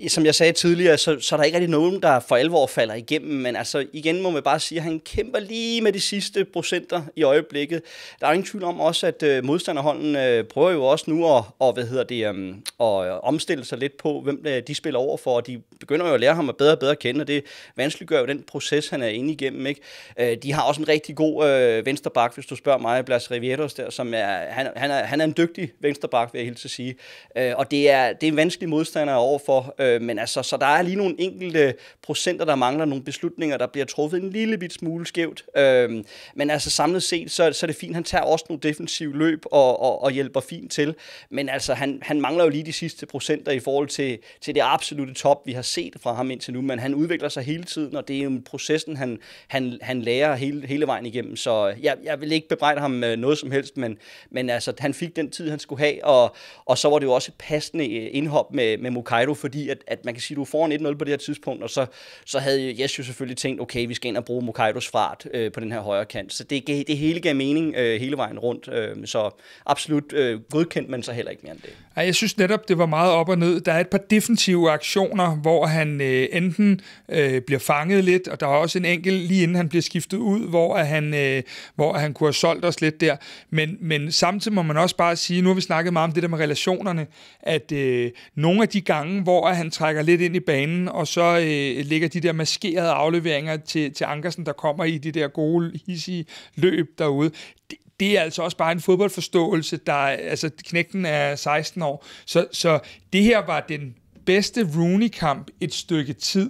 som jeg sagde tidligere, så, så er der ikke rigtig nogen, der for alvor falder igennem, men altså igen må man bare sige, at han kæmper lige med de sidste procenter i øjeblikket. Der er ingen tvivl om også, at øh, modstanderholden øh, prøver jo også nu at, og, hvad hedder det, øhm, øh, at omstille sig lidt på, hvem øh, de spiller over for, og de begynder jo at lære ham at bedre og bedre kende, og det vanskeliggør jo den proces, han er inde igennem. Ikke? Øh, de har også en rigtig god øh, vensterbak, hvis du spørger mig, Blas Rivieros der, som er, han, han, er, han er en dygtig vensterbak, vil jeg helt sige. Øh, og det er, det er en vanskelig modstander modstandere overfor. Øh, men altså, så der er lige nogle enkelte procenter, der mangler nogle beslutninger, der bliver truffet en lille bit smule skævt. Øh, men altså samlet set, så, så er det fint. Han tager også nogle defensive løb og, og, og hjælper fint til. Men altså, han, han mangler jo lige de sidste procenter i forhold til, til det absolute top, vi har set fra ham indtil nu. Men han udvikler sig hele tiden, og det er jo processen, han, han, han lærer hele, hele vejen igennem. Så jeg, jeg vil ikke bebrejde ham øh, noget som helst, men, men altså, han fik den tid, han skulle have, og, og så var det jo også et passende øh, indhop med, med Mukairo, fordi at, at man kan sige, at du er foran 1-0 på det her tidspunkt, og så, så havde Jes jo selvfølgelig tænkt, okay, vi skal ind og bruge Mukairos fart øh, på den her højre kant. Så det, det hele gav mening øh, hele vejen rundt, øh, så absolut øh, godkendt man så heller ikke mere end det. Ja, jeg synes netop, det var meget op og ned. Der er et par defensive aktioner, hvor han øh, enten øh, bliver fanget lidt, og der er også en enkelt lige inden han bliver skiftet ud, hvor han, øh, hvor han kunne have solgt os lidt der. Men, men samtidig må man også bare sige, nu har vi snakket meget om det der med relationerne, at øh, nogle af af de gange, hvor han trækker lidt ind i banen, og så øh, ligger de der maskerede afleveringer til, til Ankersen, der kommer i de der gode, hissige løb derude, det, det er altså også bare en fodboldforståelse, der, altså knægten er 16 år, så, så det her var den bedste Rooney-kamp et stykke tid,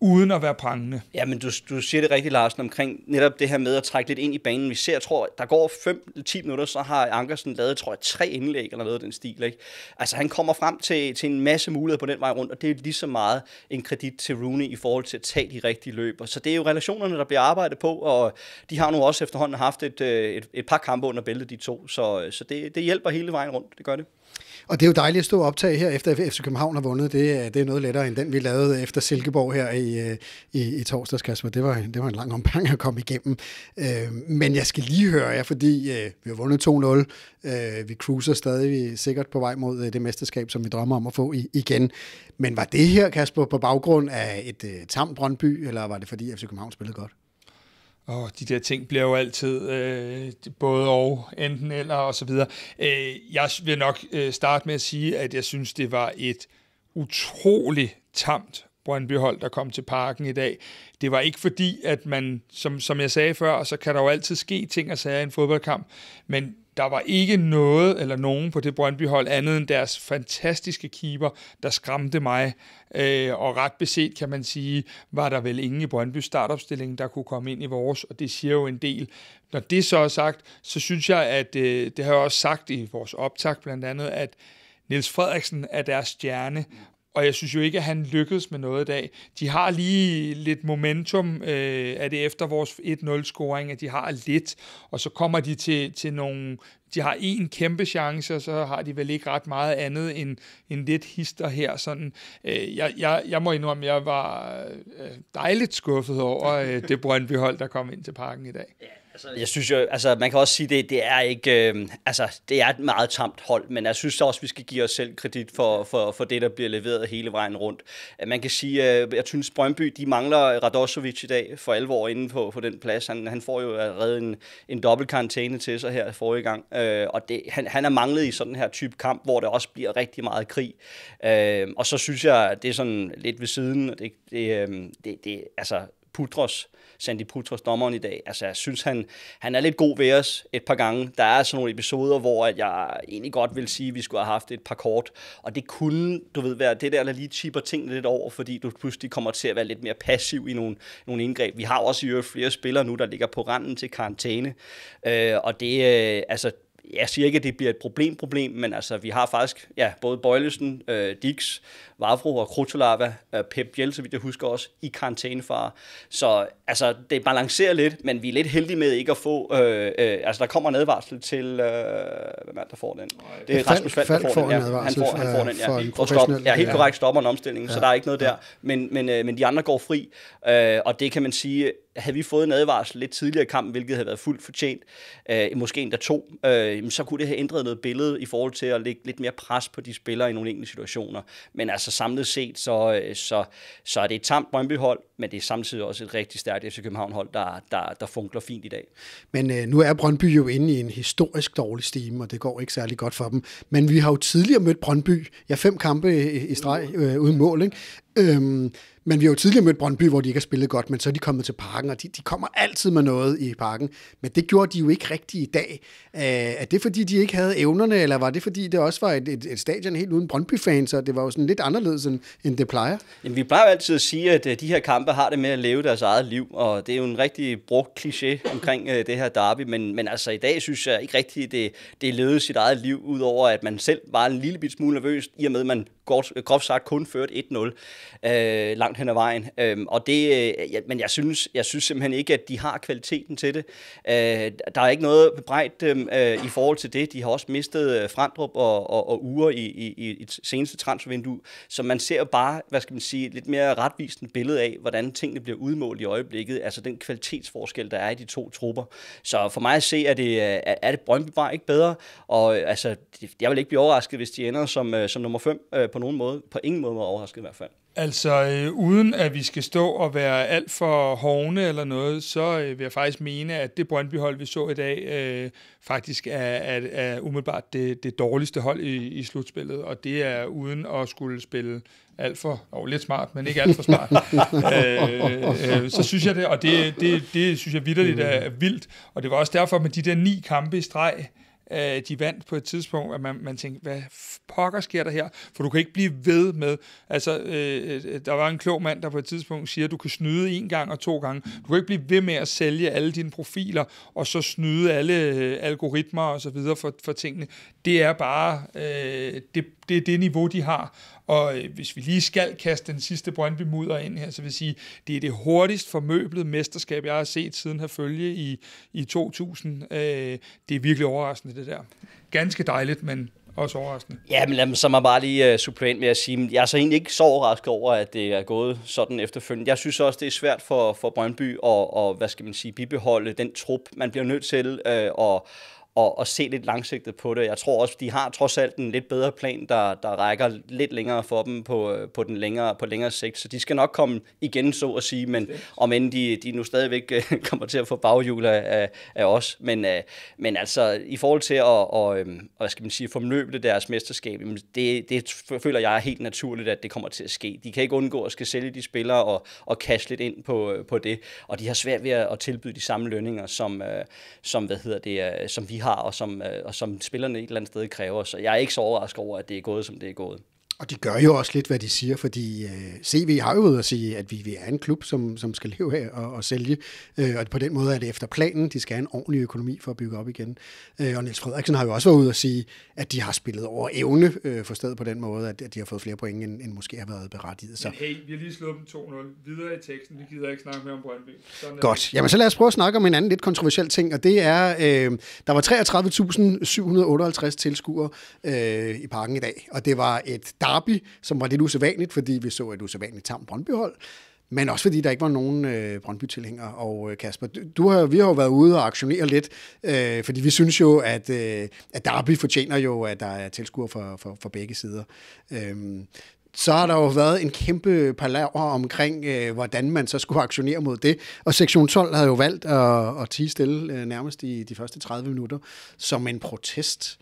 uden at være prangende. Ja, men du, du siger det rigtigt, Larsen, omkring netop det her med at trække lidt ind i banen. Vi ser, jeg tror, der går 5-10 minutter, så har Ankersen lavet, tror jeg, tre indlæg eller noget den stil. Ikke? Altså, han kommer frem til, til en masse muligheder på den vej rundt, og det er lige så meget en kredit til Rooney i forhold til at tage de rigtige løber. Så det er jo relationerne, der bliver arbejdet på, og de har nu også efterhånden haft et, øh, et, et par kampe under bæltet, de to. Så, øh, så det, det hjælper hele vejen rundt, det gør det. Og det er jo dejligt at stå og optage her, efter FC København har vundet. Det, det er noget lettere end den, vi lavede efter Silkeborg her i, øh, i, i torsdags, Kasper. Det var, det var en lang omgang at komme igennem. Øh, men jeg skal lige høre jer, fordi øh, vi har vundet 2-0. Øh, vi cruiser stadig vi sikkert på vej mod øh, det mesterskab, som vi drømmer om at få i, igen. Men var det her, Kasper, på baggrund af et øh, tamt Brøndby, eller var det fordi FC København spillede godt? og de der ting bliver jo altid øh, både og, enten eller og så videre. Øh, jeg vil nok øh, starte med at sige, at jeg synes, det var et utroligt tamt Brøndbyhold, der kom til parken i dag. Det var ikke fordi, at man, som, som jeg sagde før, så kan der jo altid ske ting og sager i en fodboldkamp, men der var ikke noget eller nogen på det Brøndby-hold andet end deres fantastiske keeper, der skræmte mig. Øh, og ret beset kan man sige, var der vel ingen i Brøndby startopstilling, der kunne komme ind i vores, og det siger jo en del. Når det så er sagt, så synes jeg, at øh, det har jeg også sagt i vores optag blandt andet, at Niels Frederiksen er deres stjerne, og jeg synes jo ikke, at han lykkedes med noget i dag. De har lige lidt momentum øh, er det efter vores 1-0-scoring, at de har lidt, og så kommer de til, til nogle... De har en kæmpe chance, og så har de vel ikke ret meget andet end, end lidt hister her. Sådan, øh, jeg, jeg, jeg må indrømme, at jeg var øh, dejligt skuffet over øh, det Brøndby-hold, der kom ind til parken i dag. Ja, Altså, jeg synes jo, altså man kan også sige, det, det er ikke, øh, altså det er et meget tamt hold, men jeg synes også, vi skal give os selv kredit for, for, for det, der bliver leveret hele vejen rundt. Man kan sige, øh, jeg synes Brøndby, de mangler Radosovic i dag for alvor inde på, på den plads. Han, han får jo allerede en, en dobbelt karantæne til sig her forrige gang, øh, og det, han, han er manglet i sådan her type kamp, hvor der også bliver rigtig meget krig. Øh, og så synes jeg, det er sådan lidt ved siden, det, det, øh, det, det altså Putros, øh, Sandy Putros, dommeren i dag. Altså, jeg synes, han, han er lidt god ved os et par gange. Der er sådan nogle episoder, hvor at jeg egentlig godt vil sige, at vi skulle have haft et par kort. Og det kunne, du ved, være det der, der lige chipper tingene lidt over, fordi du pludselig kommer til at være lidt mere passiv i nogle, nogle indgreb. Vi har også i øvrigt flere spillere nu, der ligger på randen til karantæne. Øh, og det, øh, altså, jeg siger ikke, at det bliver et problem-problem, men altså, vi har faktisk ja, både Bøjlesen, øh, Dix, Vavro og Krutolava, øh, Pep Biel, så vidt jeg husker også, i karantænefare. Så altså, det balancerer lidt, men vi er lidt heldige med ikke at få... Øh, øh, altså, der kommer en advarsel til... Øh, hvem er der får den? Det er Rasmus Fald, der får, får den. Ja, han får, han øh, får den, ja. For en stop, ja, helt korrekt stopper en omstilling, ja. så der er ikke noget der. Men, men, øh, men de andre går fri, øh, og det kan man sige havde vi fået en advarsel lidt tidligere i kampen, hvilket havde været fuldt fortjent, øh, måske endda to, øh, så kunne det have ændret noget billede i forhold til at lægge lidt mere pres på de spillere i nogle enkelte situationer. Men altså samlet set, så, øh, så, så er det et tamt Brøndby-hold, men det er samtidig også et rigtig stærkt FC København-hold, der, der, der funkler fint i dag. Men øh, nu er Brøndby jo inde i en historisk dårlig stime, og det går ikke særlig godt for dem. Men vi har jo tidligere mødt Brøndby, ja fem kampe i, i streg øh, uden mål, ikke? Øhm, men vi har jo tidligere mødt Brøndby, hvor de ikke har spillet godt, men så er de kommet til parken, og de, de kommer altid med noget i parken. Men det gjorde de jo ikke rigtigt i dag. Øh, er det fordi, de ikke havde evnerne, eller var det fordi, det også var et, et, et stadion helt uden Brøndby-fans, og det var jo sådan lidt anderledes, end, end det plejer? Jamen, vi plejer jo altid at sige, at øh, de her kampe har det med at leve deres eget liv, og det er jo en rigtig brugt kliché omkring øh, det her derby, men, men altså i dag synes jeg ikke rigtigt, det, det levede sit eget liv, udover at man selv var en lille smule nervøs, i og med at man groft sagt kun førte 1-0 øh, langt hen ad vejen. Øhm, og det, øh, ja, men jeg synes, jeg synes simpelthen ikke, at de har kvaliteten til det. Øh, der er ikke noget bebrejdt øh, i forhold til det. De har også mistet øh, Frandrup og, og, og Ure i, i, i et seneste transfervindue. Så man ser bare, hvad skal man sige, lidt mere retvisende billede af, hvordan tingene bliver udmålt i øjeblikket. Altså den kvalitetsforskel, der er i de to trupper. Så for mig at se, er det, øh, er det Brøndby bare ikke bedre. Og øh, altså, jeg vil ikke blive overrasket, hvis de ender som, øh, som nummer 5 øh, på nogen måde. På ingen måde overrasket i hvert fald. Altså, øh, uden at vi skal stå og være alt for hovne eller noget, så øh, vil jeg faktisk mene, at det Brøndby-hold, vi så i dag, øh, faktisk er, er, er umiddelbart det, det dårligste hold i, i slutspillet, og det er uden at skulle spille alt for, og lidt smart, men ikke alt for smart, øh, øh, så synes jeg det, og det, det, det synes jeg vidderligt er vildt, og det var også derfor med de der ni kampe i streg, øh, de vandt på et tidspunkt, at man, man tænkte, hvad pokker sker der her? For du kan ikke blive ved med, altså øh, øh, øh der var en klog mand, der på et tidspunkt siger, at du kan snyde en gang og to gange. Du kan ikke blive ved med at sælge alle dine profiler, og så snyde alle øh, algoritmer og så videre for, for tingene. Det er bare, øh, det, det er det niveau, de har, og øh, hvis vi lige skal kaste den sidste brøndby mudder ind her, så vil jeg sige, det er det hurtigst formøblede mesterskab, jeg har set siden her følge i, i 2000. Øh, det er virkelig overraskende, det der. Ganske dejligt, men også overraskende. Ja, men lad mig så mig bare lige uh, supplere med at sige, jeg er så egentlig ikke så overrasket over, at det er gået sådan efterfølgende. Jeg synes også, det er svært for, for Brøndby at, og, hvad skal man sige, bibeholde den trup, man bliver nødt til uh, øh, at og, og se lidt langsigtet på det. Jeg tror også, de har trods alt en lidt bedre plan, der, der rækker lidt længere for dem på, øh, på den længere, på længere sigt. Så de skal nok komme igen, så at sige, men om end de, de nu stadigvæk øh, kommer til at få baghjul af, af os. Men, øh, men altså, i forhold til at, og, og, øhm, hvad skal man sige, formøble deres mesterskab, det, det føler jeg er helt naturligt, at det kommer til at ske. De kan ikke undgå at skal sælge de spillere og, og cash lidt ind på, på det, og de har svært ved at tilbyde de samme lønninger, som, som, hvad hedder det, som vi har, og som, øh, og som spillerne et eller andet sted kræver. Så jeg er ikke så overrasket over, at det er gået, som det er gået. Og de gør jo også lidt, hvad de siger, fordi øh, CV har jo ud at sige, at vi, vi er en klub, som, som skal leve her og, og sælge. Øh, og på den måde er det efter planen, de skal have en ordentlig økonomi for at bygge op igen. Øh, og Niels Frederiksen har jo også været ude og sige, at de har spillet over evne øh, stedet på den måde, at, at de har fået flere point, end, end måske har været berettiget. Så. Men hey, vi har lige slået dem 2-0. Videre i teksten, vi gider ikke snakke mere om Brøndby. Sådan Godt. Jamen så lad os prøve at snakke om en anden lidt kontroversiel ting, og det er, øh, der var 33.758 tilskuere øh, i parken i dag, og det var et derby, som var lidt usædvanligt, fordi vi så et usædvanligt tamt Brøndbyhold. Men også fordi der ikke var nogen øh, brøndby Og øh, Kasper, du har, vi har jo været ude og aktionere lidt, øh, fordi vi synes jo, at, øh, at Derby fortjener jo, at der er tilskuer for, for, for begge sider. Øhm, så har der jo været en kæmpe palaver omkring, øh, hvordan man så skulle aktionere mod det. Og sektion 12 havde jo valgt at, at tige stille øh, nærmest i de første 30 minutter som en protest.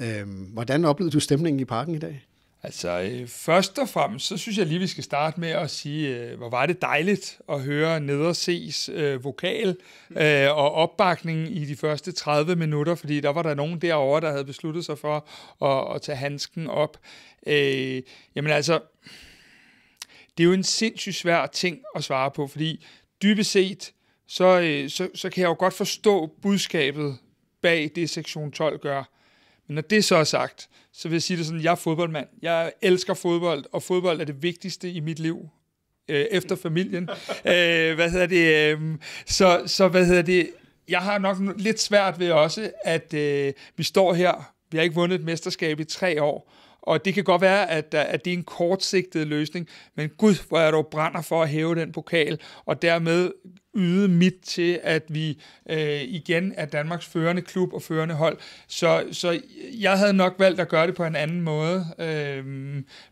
Øhm, hvordan oplevede du stemningen i parken i dag? Altså, øh, først og fremmest, så synes jeg lige, vi skal starte med at sige, øh, hvor var det dejligt at høre Nederses øh, vokal øh, og opbakning i de første 30 minutter, fordi der var der nogen derovre, der havde besluttet sig for at, at tage handsken op. Øh, jamen altså, det er jo en sindssygt svær ting at svare på, fordi dybest set, så, øh, så, så kan jeg jo godt forstå budskabet bag det, sektion 12 gør. Men når det så er sagt, så vil jeg sige det sådan, jeg er fodboldmand. Jeg elsker fodbold, og fodbold er det vigtigste i mit liv, øh, efter familien. øh, hvad hedder det? Øh, så, så hvad hedder det? Jeg har nok lidt svært ved også, at øh, vi står her. Vi har ikke vundet et mesterskab i tre år. Og det kan godt være, at, øh, at det er en kortsigtet løsning, men gud, hvor er du brænder for at hæve den pokal, og dermed yde mit til, at vi øh, igen er Danmarks førende klub og førende hold. Så, så jeg havde nok valgt at gøre det på en anden måde. Øh,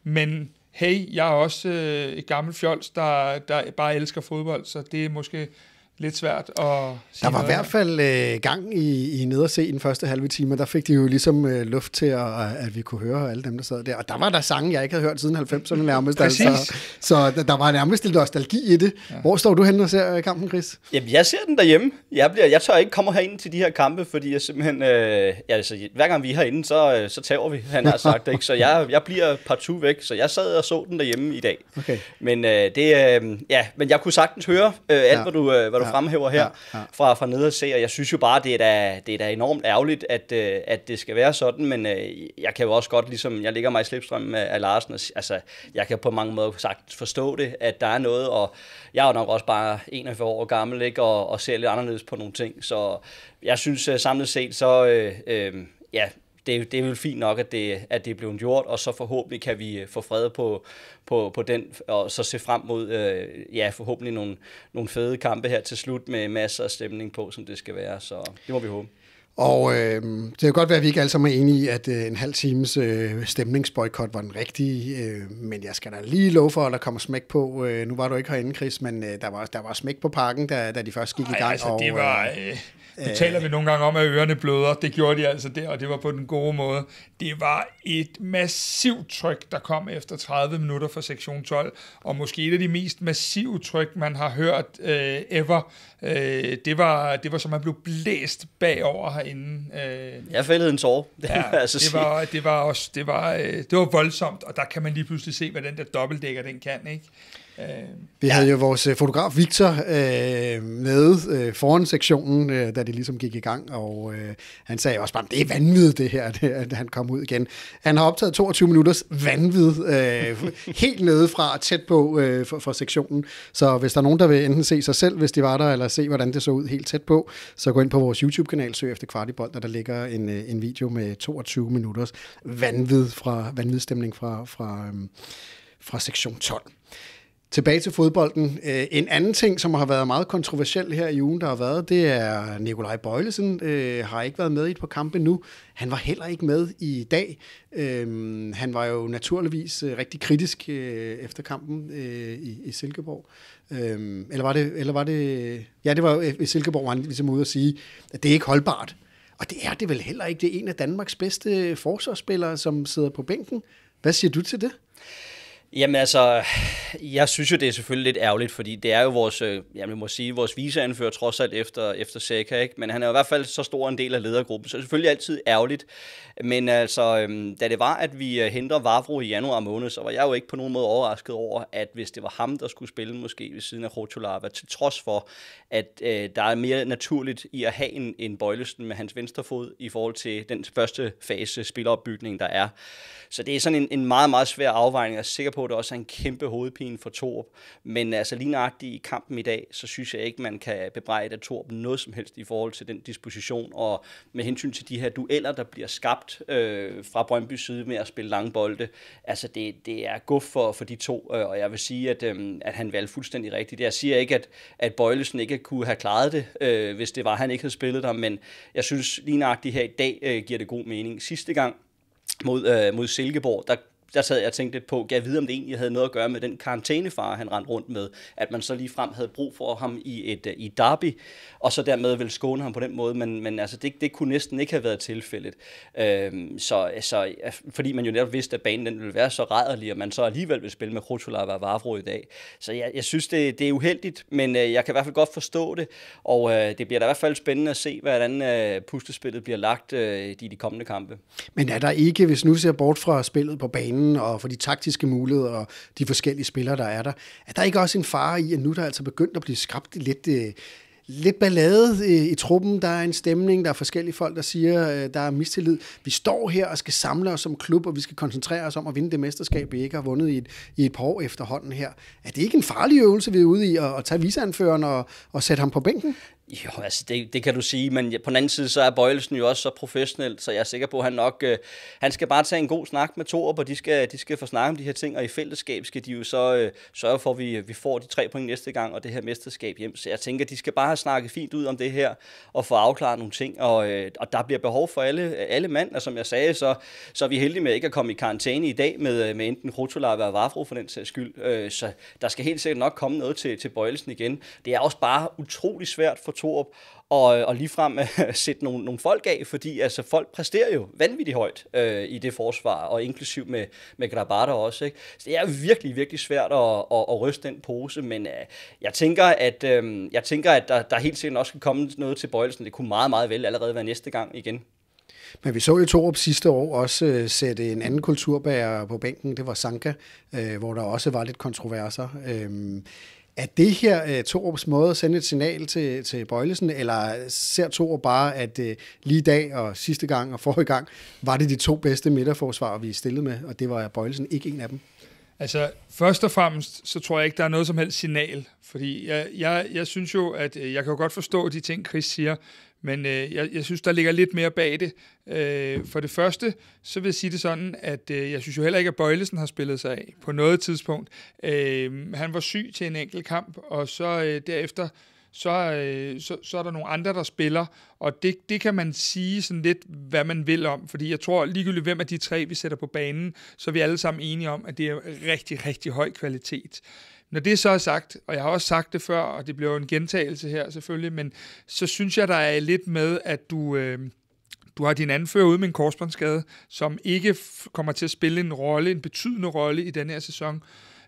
men hey, jeg er også øh, et gammelt fjols, der, der bare elsker fodbold, så det er måske lidt svært at sige Der var i hvert fald øh, gang i, i ned og se den første halve time, og der fik de jo ligesom øh, luft til, at, at vi kunne høre alle dem, der sad der. Og der var der sange, jeg ikke havde hørt siden 90'erne nærmest. altså. Så der, der var nærmest lidt nostalgi i det. Ja. Hvor står du hen og ser øh, kampen, Chris? Jamen, jeg ser den derhjemme. Jeg, bliver, jeg tør ikke komme herind til de her kampe, fordi jeg simpelthen... Øh, ja, altså, hver gang vi er herinde, så, øh, så tager vi, han har sagt. Ikke? Så jeg, jeg bliver partout væk, så jeg sad og så den derhjemme i dag. Okay. Men, øh, det, øh, ja, men jeg kunne sagtens høre øh, alt, ja. hvad du, øh, hvad du ja fremhæver her, ja, ja. fra, fra nede og se, og jeg synes jo bare, det er da, det er da enormt ærgerligt, at, øh, at det skal være sådan, men øh, jeg kan jo også godt, ligesom jeg ligger mig i slipstrøm med Larsen, og, altså, jeg kan på mange måder sagt forstå det, at der er noget, og jeg er jo nok også bare 41 år gammel, ikke, og, og ser lidt anderledes på nogle ting, så jeg synes øh, samlet set, så øh, øh, ja, det, det er vel fint nok, at det, at det er blevet gjort, og så forhåbentlig kan vi øh, få fred på, på, på den, og så se frem mod, øh, ja, forhåbentlig nogle, nogle fede kampe her til slut, med masser af stemning på, som det skal være, så det må vi håbe. Og øh, det kan godt være, at vi ikke alle sammen er enige i, at øh, en halv times øh, stemningsboykot var den rigtige, øh, men jeg skal da lige love for, at der kommer smæk på. Øh, nu var du ikke herinde, Chris, men øh, der, var, der var smæk på parken, da, da de først gik Ej, i gang. Altså, og, det var... Øh, øh det taler vi øh, nogle gange om, at ørerne bløder. Det gjorde de altså der, og det var på den gode måde. Det var et massivt tryk, der kom efter 30 minutter fra sektion 12, og måske et af de mest massive tryk, man har hørt øh, ever. Øh, det, var, det var som, man blev blæst bagover herinde. Øh, jeg fældede en tår. det ja, altså det var, det var også, det var, øh, det var voldsomt, og der kan man lige pludselig se, hvad den der dobbeltdækker, den kan, ikke? vi ja. havde jo vores øh, fotograf Victor øh, med øh, foran sektionen, øh, da det ligesom gik i gang, og øh, han sagde også bare, det er vanvittigt det her, det, at han kom ud igen. Han har optaget 22 minutters vanvittigt, øh, helt fra tæt på øh, for, for sektionen, så hvis der er nogen, der vil enten se sig selv, hvis de var der, eller se, hvordan det så ud helt tæt på, så gå ind på vores YouTube-kanal, søg efter Kvartibold, der ligger en, øh, en video med 22 minutters vanvid fra, stemning fra, fra, øh, fra sektion 12. Tilbage til fodbolden. Øh, en anden ting, som har været meget kontroversiel her i ugen, der har været, det er Nikolaj Bøjlesen øh, har ikke været med i et par kampe nu. Han var heller ikke med i dag. Øh, han var jo naturligvis øh, rigtig kritisk øh, efter kampen øh, i, i Silkeborg. Øh, eller var det... Eller var det ja, det var øh, i Silkeborg, han ligesom ude at sige, at det er ikke holdbart. Og det er det vel heller ikke. Det er en af Danmarks bedste forsvarsspillere, som sidder på bænken. Hvad siger du til det? Jamen altså, jeg synes jo, det er selvfølgelig lidt ærgerligt, fordi det er jo vores, øh, jamen, jeg må sige, vores viseanfører trods alt efter, efter Seca, ikke? men han er jo i hvert fald så stor en del af ledergruppen, så det er selvfølgelig altid ærgerligt. Men altså, øhm, da det var, at vi øh, henter Vavro i januar måned, så var jeg jo ikke på nogen måde overrasket over, at hvis det var ham, der skulle spille måske ved siden af Rotolava, til trods for, at øh, der er mere naturligt i at have en, en bøjlesten med hans venstre fod i forhold til den første fase spilopbygning, der er. Så det er sådan en, en meget, meget svær afvejning, og jeg er sikker på, at det også er en kæmpe hovedpine for Torp. Men altså lige nøjagtigt i kampen i dag, så synes jeg ikke, man kan bebrejde Torp noget som helst i forhold til den disposition. Og med hensyn til de her dueller, der bliver skabt øh, fra Brøndby side med at spille langbolde, altså det, det er guf for, for de to. Øh, og jeg vil sige, at, øh, at han valgte fuldstændig rigtigt. Jeg siger ikke, at, at Bøjlesen ikke kunne have klaret det, øh, hvis det var, han ikke havde spillet der, men jeg synes lige nøjagtigt her i dag øh, giver det god mening. Sidste gang, mod, øh, mod Silkeborg, der der sad jeg og tænkte lidt på, kan jeg vide, om det egentlig havde noget at gøre med den karantænefar, han rendte rundt med, at man så lige frem havde brug for ham i et øh, i derby, og så dermed ville skåne ham på den måde, men, men altså, det, det kunne næsten ikke have været tilfældet. Øhm, så, altså, fordi man jo netop vidste, at banen den ville være så rædderlig, og man så alligevel ville spille med Krutula og Vavro i dag. Så jeg, jeg synes, det, det er uheldigt, men øh, jeg kan i hvert fald godt forstå det, og øh, det bliver da i hvert fald spændende at se, hvordan øh, puslespillet bliver lagt øh, i de kommende kampe. Men er der ikke, hvis nu ser bort fra spillet på banen, banen og for de taktiske muligheder og de forskellige spillere, der er der. Er der ikke også en fare i, at nu der er altså begyndt at blive skabt lidt... Øh, lidt ballade i, øh, i truppen. Der er en stemning, der er forskellige folk, der siger, øh, der er mistillid. Vi står her og skal samle os som klub, og vi skal koncentrere os om at vinde det mesterskab, vi ikke har vundet i et, i et par år efterhånden her. Er det ikke en farlig øvelse, vi er ude i, at, at tage viseanføreren og, og sætte ham på bænken? Jo, altså det, det kan du sige, men på den anden side, så er Bøjelsen jo også så professionel, så jeg er sikker på, at han nok, øh, han skal bare tage en god snak med Torup, og de skal, de skal få snakket om de her ting, og i fællesskab skal de jo så øh, sørge for, at vi, vi får de tre point næste gang, og det her mesterskab hjem. Så jeg tænker, de skal bare have snakket fint ud om det her, og få afklaret nogle ting, og, øh, og der bliver behov for alle, alle mand, og som jeg sagde, så, så er vi heldige med ikke at komme i karantæne i dag med, øh, med enten Rotolava eller Vafro for den sags skyld, øh, så der skal helt sikkert nok komme noget til, til Bøjelsen igen. Det er også bare utrolig svært for Torup og, og ligefrem øh, sætte nogle, nogle folk af, fordi altså, folk præsterer jo vanvittigt højt øh, i det forsvar, og inklusiv med, med Grabata også. Ikke? Så det er virkelig, virkelig svært at, at, at ryste den pose, men øh, jeg tænker, at, øh, jeg tænker, at der, der helt sikkert også kan komme noget til bøjelsen. Det kunne meget, meget vel allerede være næste gang igen. Men vi så jo Torup sidste år også øh, sætte en anden kulturbærer på bænken, det var Sanka, øh, hvor der også var lidt kontroverser. Øh, er det her uh, øh, Torups måde at sende et signal til, til Bøjlesen, eller ser Torup bare, at uh, lige i dag og sidste gang og forrige gang, var det de to bedste midterforsvar, vi stillede med, og det var Bøjlesen ikke en af dem? Altså, først og fremmest, så tror jeg ikke, der er noget som helst signal, fordi jeg, jeg, jeg synes jo, at øh, jeg kan jo godt forstå de ting, Chris siger, men øh, jeg, jeg synes, der ligger lidt mere bag det. Øh, for det første, så vil jeg sige det sådan, at øh, jeg synes jo heller ikke, at Bøjlesen har spillet sig af på noget tidspunkt. Øh, han var syg til en enkelt kamp, og så øh, derefter så, øh, så, så er der nogle andre, der spiller, og det, det kan man sige sådan lidt, hvad man vil om, fordi jeg tror ligegyldigt, hvem af de tre, vi sætter på banen, så er vi alle sammen enige om, at det er rigtig, rigtig høj kvalitet. Når det så er sagt, og jeg har også sagt det før, og det bliver jo en gentagelse her selvfølgelig, men så synes jeg, der er lidt med, at du... Øh, du har din anfører ude med en korsbåndsskade, som ikke kommer til at spille en rolle, en betydende rolle i den her sæson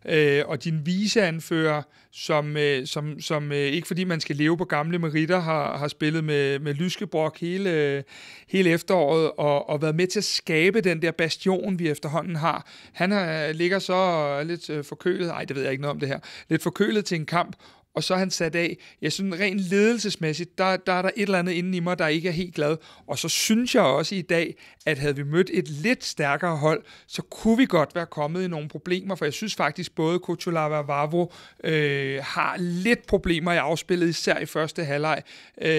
øh, og din viseanfører, som, øh, som, som øh, ikke fordi man skal leve på gamle meritter, har, har spillet med, med Lyskebrok hele, hele efteråret, og, og været med til at skabe den der bastion, vi efterhånden har. Han har, øh, ligger så øh, lidt øh, forkølet, nej det ved jeg ikke noget om det her, lidt forkølet til en kamp, og så er han sat af. Jeg synes, rent ledelsesmæssigt, der, der er der et eller andet inde i mig, der ikke er helt glad. Og så synes jeg også i dag, at havde vi mødt et lidt stærkere hold, så kunne vi godt være kommet i nogle problemer, for jeg synes faktisk, både Kutulava og Vavro øh, har lidt problemer i afspillet, især i første halvleg øh,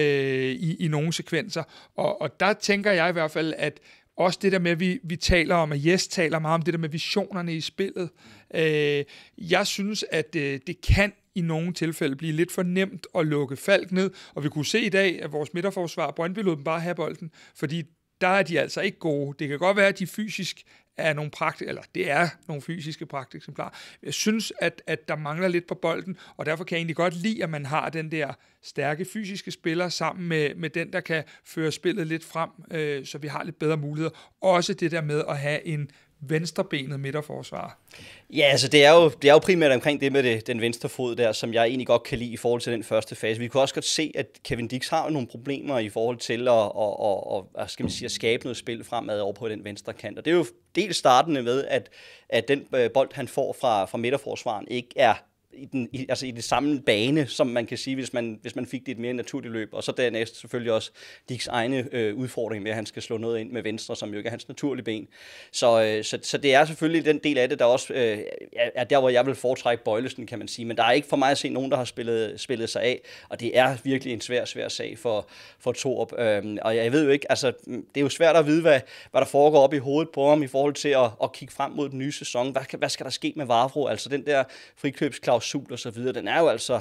i, i nogle sekvenser. Og, og der tænker jeg i hvert fald, at også det der med, at vi, vi taler om, at Jes taler meget om det der med visionerne i spillet. Øh, jeg synes, at øh, det kan i nogle tilfælde blive lidt for nemt at lukke Falk ned, og vi kunne se i dag, at vores midterforsvar, Brøndby lod dem bare have bolden, fordi der er de altså ikke gode. Det kan godt være, at de fysisk er nogle pragt, eller det er nogle fysiske pragteksemplarer. Jeg synes, at, at der mangler lidt på bolden, og derfor kan jeg egentlig godt lide, at man har den der stærke fysiske spiller sammen med, med den, der kan føre spillet lidt frem, øh, så vi har lidt bedre muligheder. Også det der med at have en venstrebenet midterforsvar. Ja, altså det er, jo, det er jo primært omkring det med det, den venstre fod der, som jeg egentlig godt kan lide i forhold til den første fase. Vi kunne også godt se, at Kevin Dix har nogle problemer i forhold til at, og, og, og, skal man sige, at skabe noget spil fremad over på den venstre kant. Og det er jo dels startende med, at, at den øh, bold, han får fra, fra midterforsvaren, ikke er i, den, i, altså i det samme bane, som man kan sige, hvis man, hvis man fik det et mere naturligt løb. Og så dernæst selvfølgelig også Dicks egne øh, udfordring med, at han skal slå noget ind med venstre, som jo ikke er hans naturlige ben. Så, øh, så, så det er selvfølgelig den del af det, der også øh, er der, hvor jeg vil foretrække Bøjlesen, kan man sige. Men der er ikke for mig at se nogen, der har spillet, spillet sig af, og det er virkelig en svær, svær sag for, for Torp. Øh, og jeg ved jo ikke, altså mm, det er jo svært at vide, hvad, hvad der foregår op i hovedet på ham i forhold til at, at kigge frem mod den nye sæson. Hvad, hvad skal der ske med Vavro? Altså den der frikøbsklaus klausul og så videre, den er jo altså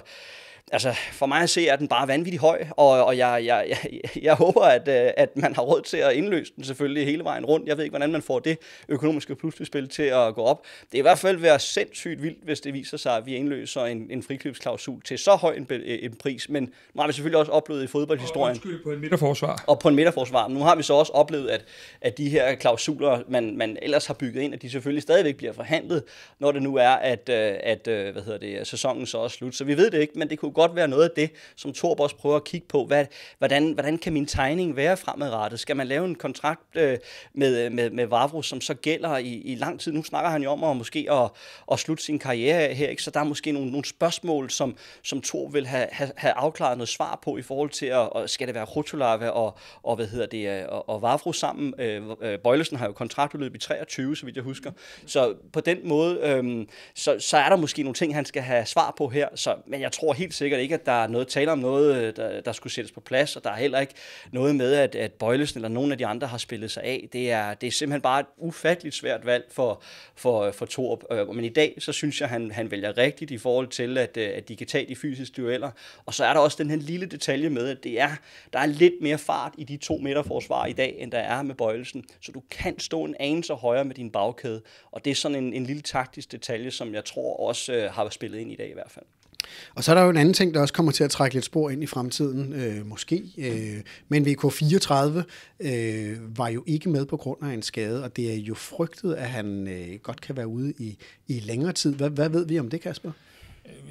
altså, for mig at se er den bare vanvittigt høj, og, og jeg, jeg, jeg, jeg håber, at, øh, at man har råd til at indløse den selvfølgelig hele vejen rundt. Jeg ved ikke, hvordan man får det økonomiske pludselig til at gå op. Det er i hvert fald være sindssygt vildt, hvis det viser sig, at vi indløser en, en frikøbsklausul til så høj en, en pris, men nu har vi selvfølgelig også oplevet i fodboldhistorien. Og på en midterforsvar. Og på en midterforsvar. Men nu har vi så også oplevet, at, at de her klausuler, man, man ellers har bygget ind, at de selvfølgelig stadigvæk bliver forhandlet, når det nu er, at, øh, at øh, hvad hedder det, sæsonen så er slut. Så vi ved det ikke, men det kunne godt være noget af det, som Torb også prøver at kigge på. Hvad, hvordan, hvordan kan min tegning være fremadrettet? Skal man lave en kontrakt øh, med, øh, med, med Vavro, som så gælder i, i lang tid? Nu snakker han jo om at måske at, at slutte sin karriere her, ikke? så der er måske nogle, nogle spørgsmål, som, som Torb vil have, have, have afklaret noget svar på i forhold til, at, og skal det være Rotolava og, og, hvad hedder det, øh, og, og Vavro sammen? Øh, øh, Bøjlesen har jo kontraktudløb i 23, så vidt jeg husker. Så på den måde, øh, så, så er der måske nogle ting, han skal have svar på her, så, men jeg tror helt sikkert, sikkert ikke, at der er noget tale om noget, øh, der, der skulle sættes på plads, og der er heller ikke noget med, at, at Bøjlesen eller nogen af de andre har spillet sig af. Det er, det er simpelthen bare et ufatteligt svært valg for, for, øh, for Torp. Øh, men i dag, så synes jeg, han, han vælger rigtigt i forhold til, at, at de kan tage de fysiske dueller. Og så er der også den her lille detalje med, at det er, der er lidt mere fart i de to midterforsvar i dag, end der er med Bøjlesen. Så du kan stå en anelse højere med din bagkæde. Og det er sådan en, en lille taktisk detalje, som jeg tror også øh, har spillet ind i dag i hvert fald. Og så er der jo en anden ting, der også kommer til at trække lidt spor ind i fremtiden, øh, måske. Øh, men VK34 øh, var jo ikke med på grund af en skade, og det er jo frygtet, at han øh, godt kan være ude i, i længere tid. Hvad, hvad ved vi om det, Kasper?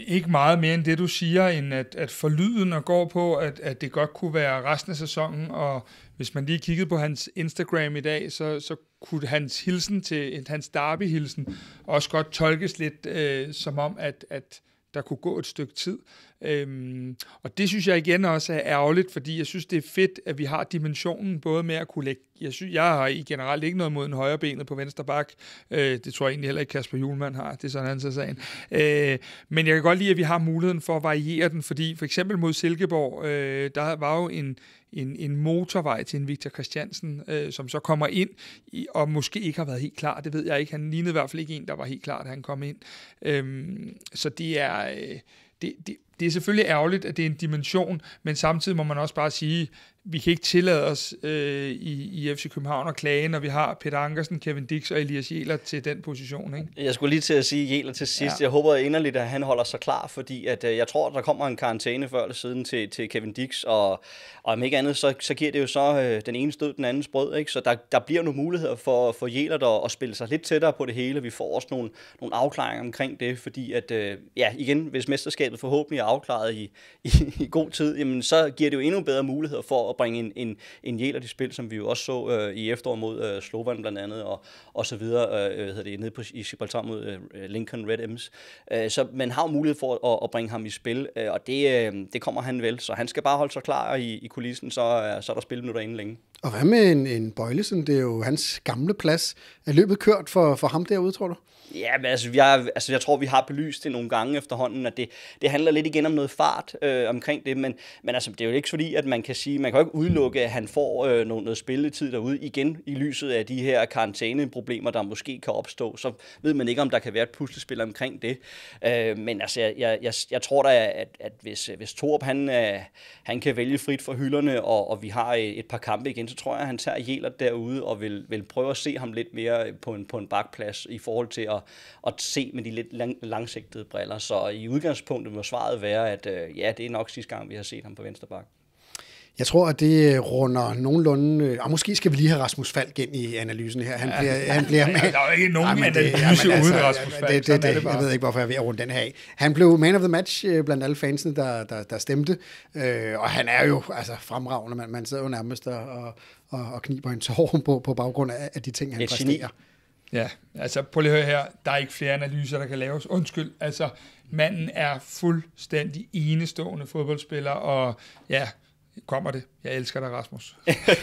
Ikke meget mere end det, du siger, end at, at forlyden og går på, at, at det godt kunne være resten af sæsonen, og hvis man lige kiggede på hans Instagram i dag, så, så kunne hans hilsen til, hans derby-hilsen også godt tolkes lidt øh, som om, at, at der kunne gå et stykke tid, Øhm, og det synes jeg igen også er ærgerligt, fordi jeg synes, det er fedt, at vi har dimensionen både med at kunne lægge... Jeg, synes, jeg har i generelt ikke noget mod en højre benet på venstre bak. Øh, det tror jeg egentlig heller ikke Kasper Julemand har. Det er sådan anden sagen. Øh, men jeg kan godt lide, at vi har muligheden for at variere den, fordi for eksempel mod Silkeborg, øh, der var jo en, en, en motorvej til en Victor Christiansen, øh, som så kommer ind i, og måske ikke har været helt klar. Det ved jeg ikke. Han lignede i hvert fald ikke en, der var helt klar, da han kom ind. Øh, så det er... Øh, det, det, det er selvfølgelig ærgerligt, at det er en dimension, men samtidig må man også bare sige, vi kan ikke tillade os øh, i, i FC København at klage, når vi har Peter Ankersen, Kevin Dix og Elias Jæler til den position. Ikke? Jeg skulle lige til at sige Jæler til sidst. Ja. Jeg håber inderligt, at han holder sig klar, fordi at, øh, jeg tror, der kommer en karantæne før eller siden til, til Kevin Dix, og, og om ikke andet, så, så giver det jo så øh, den ene stød, den anden sprød. Ikke? Så der, der bliver nogle muligheder for, for Jæler der at spille sig lidt tættere på det hele. Vi får også nogle, nogle afklaringer omkring det, fordi at, øh, ja, igen, hvis mesterskabet forhåbentlig er afklaret i, i, i god tid, jamen så giver det jo endnu bedre muligheder for at bringe en, en, en jæler de spil, som vi jo også så øh, i efteråret mod øh, Slovan blandt andet, og, og så videre, øh, hedder det, nede på, i Gibraltar mod øh, Lincoln Red M's. Øh, så man har jo mulighed for at, at bringe ham i spil, øh, og det, øh, det kommer han vel, så han skal bare holde sig klar i, i kulissen, så, øh, så er der nu derinde længe. Og hvad med en, en Bøjlesen? Det er jo hans gamle plads. Er løbet kørt for, for ham derude, tror du? Ja, men altså, vi har, altså, jeg tror, vi har belyst det nogle gange efterhånden, at det, det handler lidt igen om noget fart øh, omkring det, men, men altså, det er jo ikke fordi, at man kan sige, man kan jo ikke udelukke, at han får øh, noget, noget spilletid derude igen i lyset af de her karantæneproblemer, der måske kan opstå. Så ved man ikke, om der kan være et puslespil omkring det. Øh, men altså, jeg, jeg, jeg, jeg tror da, at, at hvis, hvis Torp, han, øh, han kan vælge frit fra hylderne, og, og vi har et, øh, et par kampe igen, så tror jeg, at han tager Jælert derude og vil, vil prøve at se ham lidt mere øh, på en, på en bakplads i forhold til at, at se med de lidt lang, langsigtede briller. Så i udgangspunktet må svaret være, at øh, ja, det er nok sidste gang, vi har set ham på venstre bak. Jeg tror, at det øh, runder nogenlunde... Og øh, ah, måske skal vi lige have Rasmus Falk ind i analysen her. Han bliver, ja. han bliver med... Der er jo ikke nogen ah, ja, analyse altså, uden Rasmus Falk. Det, det, det, det, jeg ved ikke, hvorfor jeg er ved at runde den her af. Han blev man of the match øh, blandt alle fansene, der, der, der stemte. og han er jo altså, fremragende. Man, man sidder jo nærmest og, og, og kniber en tår på, på baggrund af, af de ting, han præsterer. Ja, altså prøv lige at høre her. Der er ikke flere analyser, der kan laves. Undskyld, altså manden er fuldstændig enestående fodboldspiller, og ja, kommer det. Jeg elsker dig, Rasmus.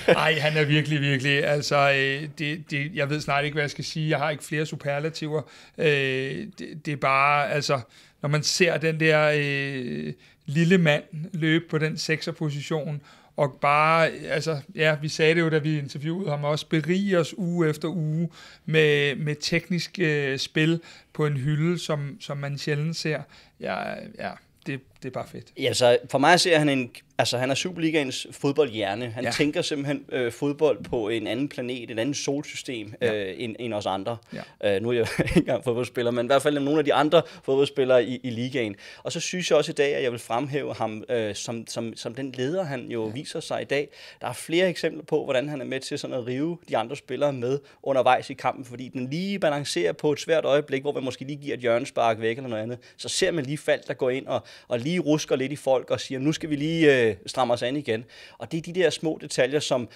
Nej, han er virkelig, virkelig. Altså, øh, det, det, jeg ved snart ikke, hvad jeg skal sige. Jeg har ikke flere superlativer. Øh, det, det er bare, altså, når man ser den der øh, lille mand løbe på den sekserposition, position og bare, altså, ja, vi sagde det jo, da vi interviewede ham også, berige os uge efter uge med, med teknisk øh, spil på en hylde, som, som man sjældent ser. Ja, ja det, det er bare fedt. Ja, så for mig ser han en, altså han er Superligaens fodboldhjerne. Han ja. tænker simpelthen øh, fodbold på en anden planet, et andet solsystem ja. øh, end, end os andre. Ja. Øh, nu er jeg ikke engang fodboldspiller, men i hvert fald nogle af de andre fodboldspillere i, i ligaen. Og så synes jeg også i dag, at jeg vil fremhæve ham øh, som, som, som den leder, han jo ja. viser sig i dag. Der er flere eksempler på, hvordan han er med til sådan at rive de andre spillere med undervejs i kampen, fordi den lige balancerer på et svært øjeblik, hvor man måske lige giver et hjørnespark væk eller noget andet. Så ser man lige fald, der går ind og, og lige lige rusker lidt i folk og siger, nu skal vi lige øh, stramme os an igen. Og det er de der små detaljer, som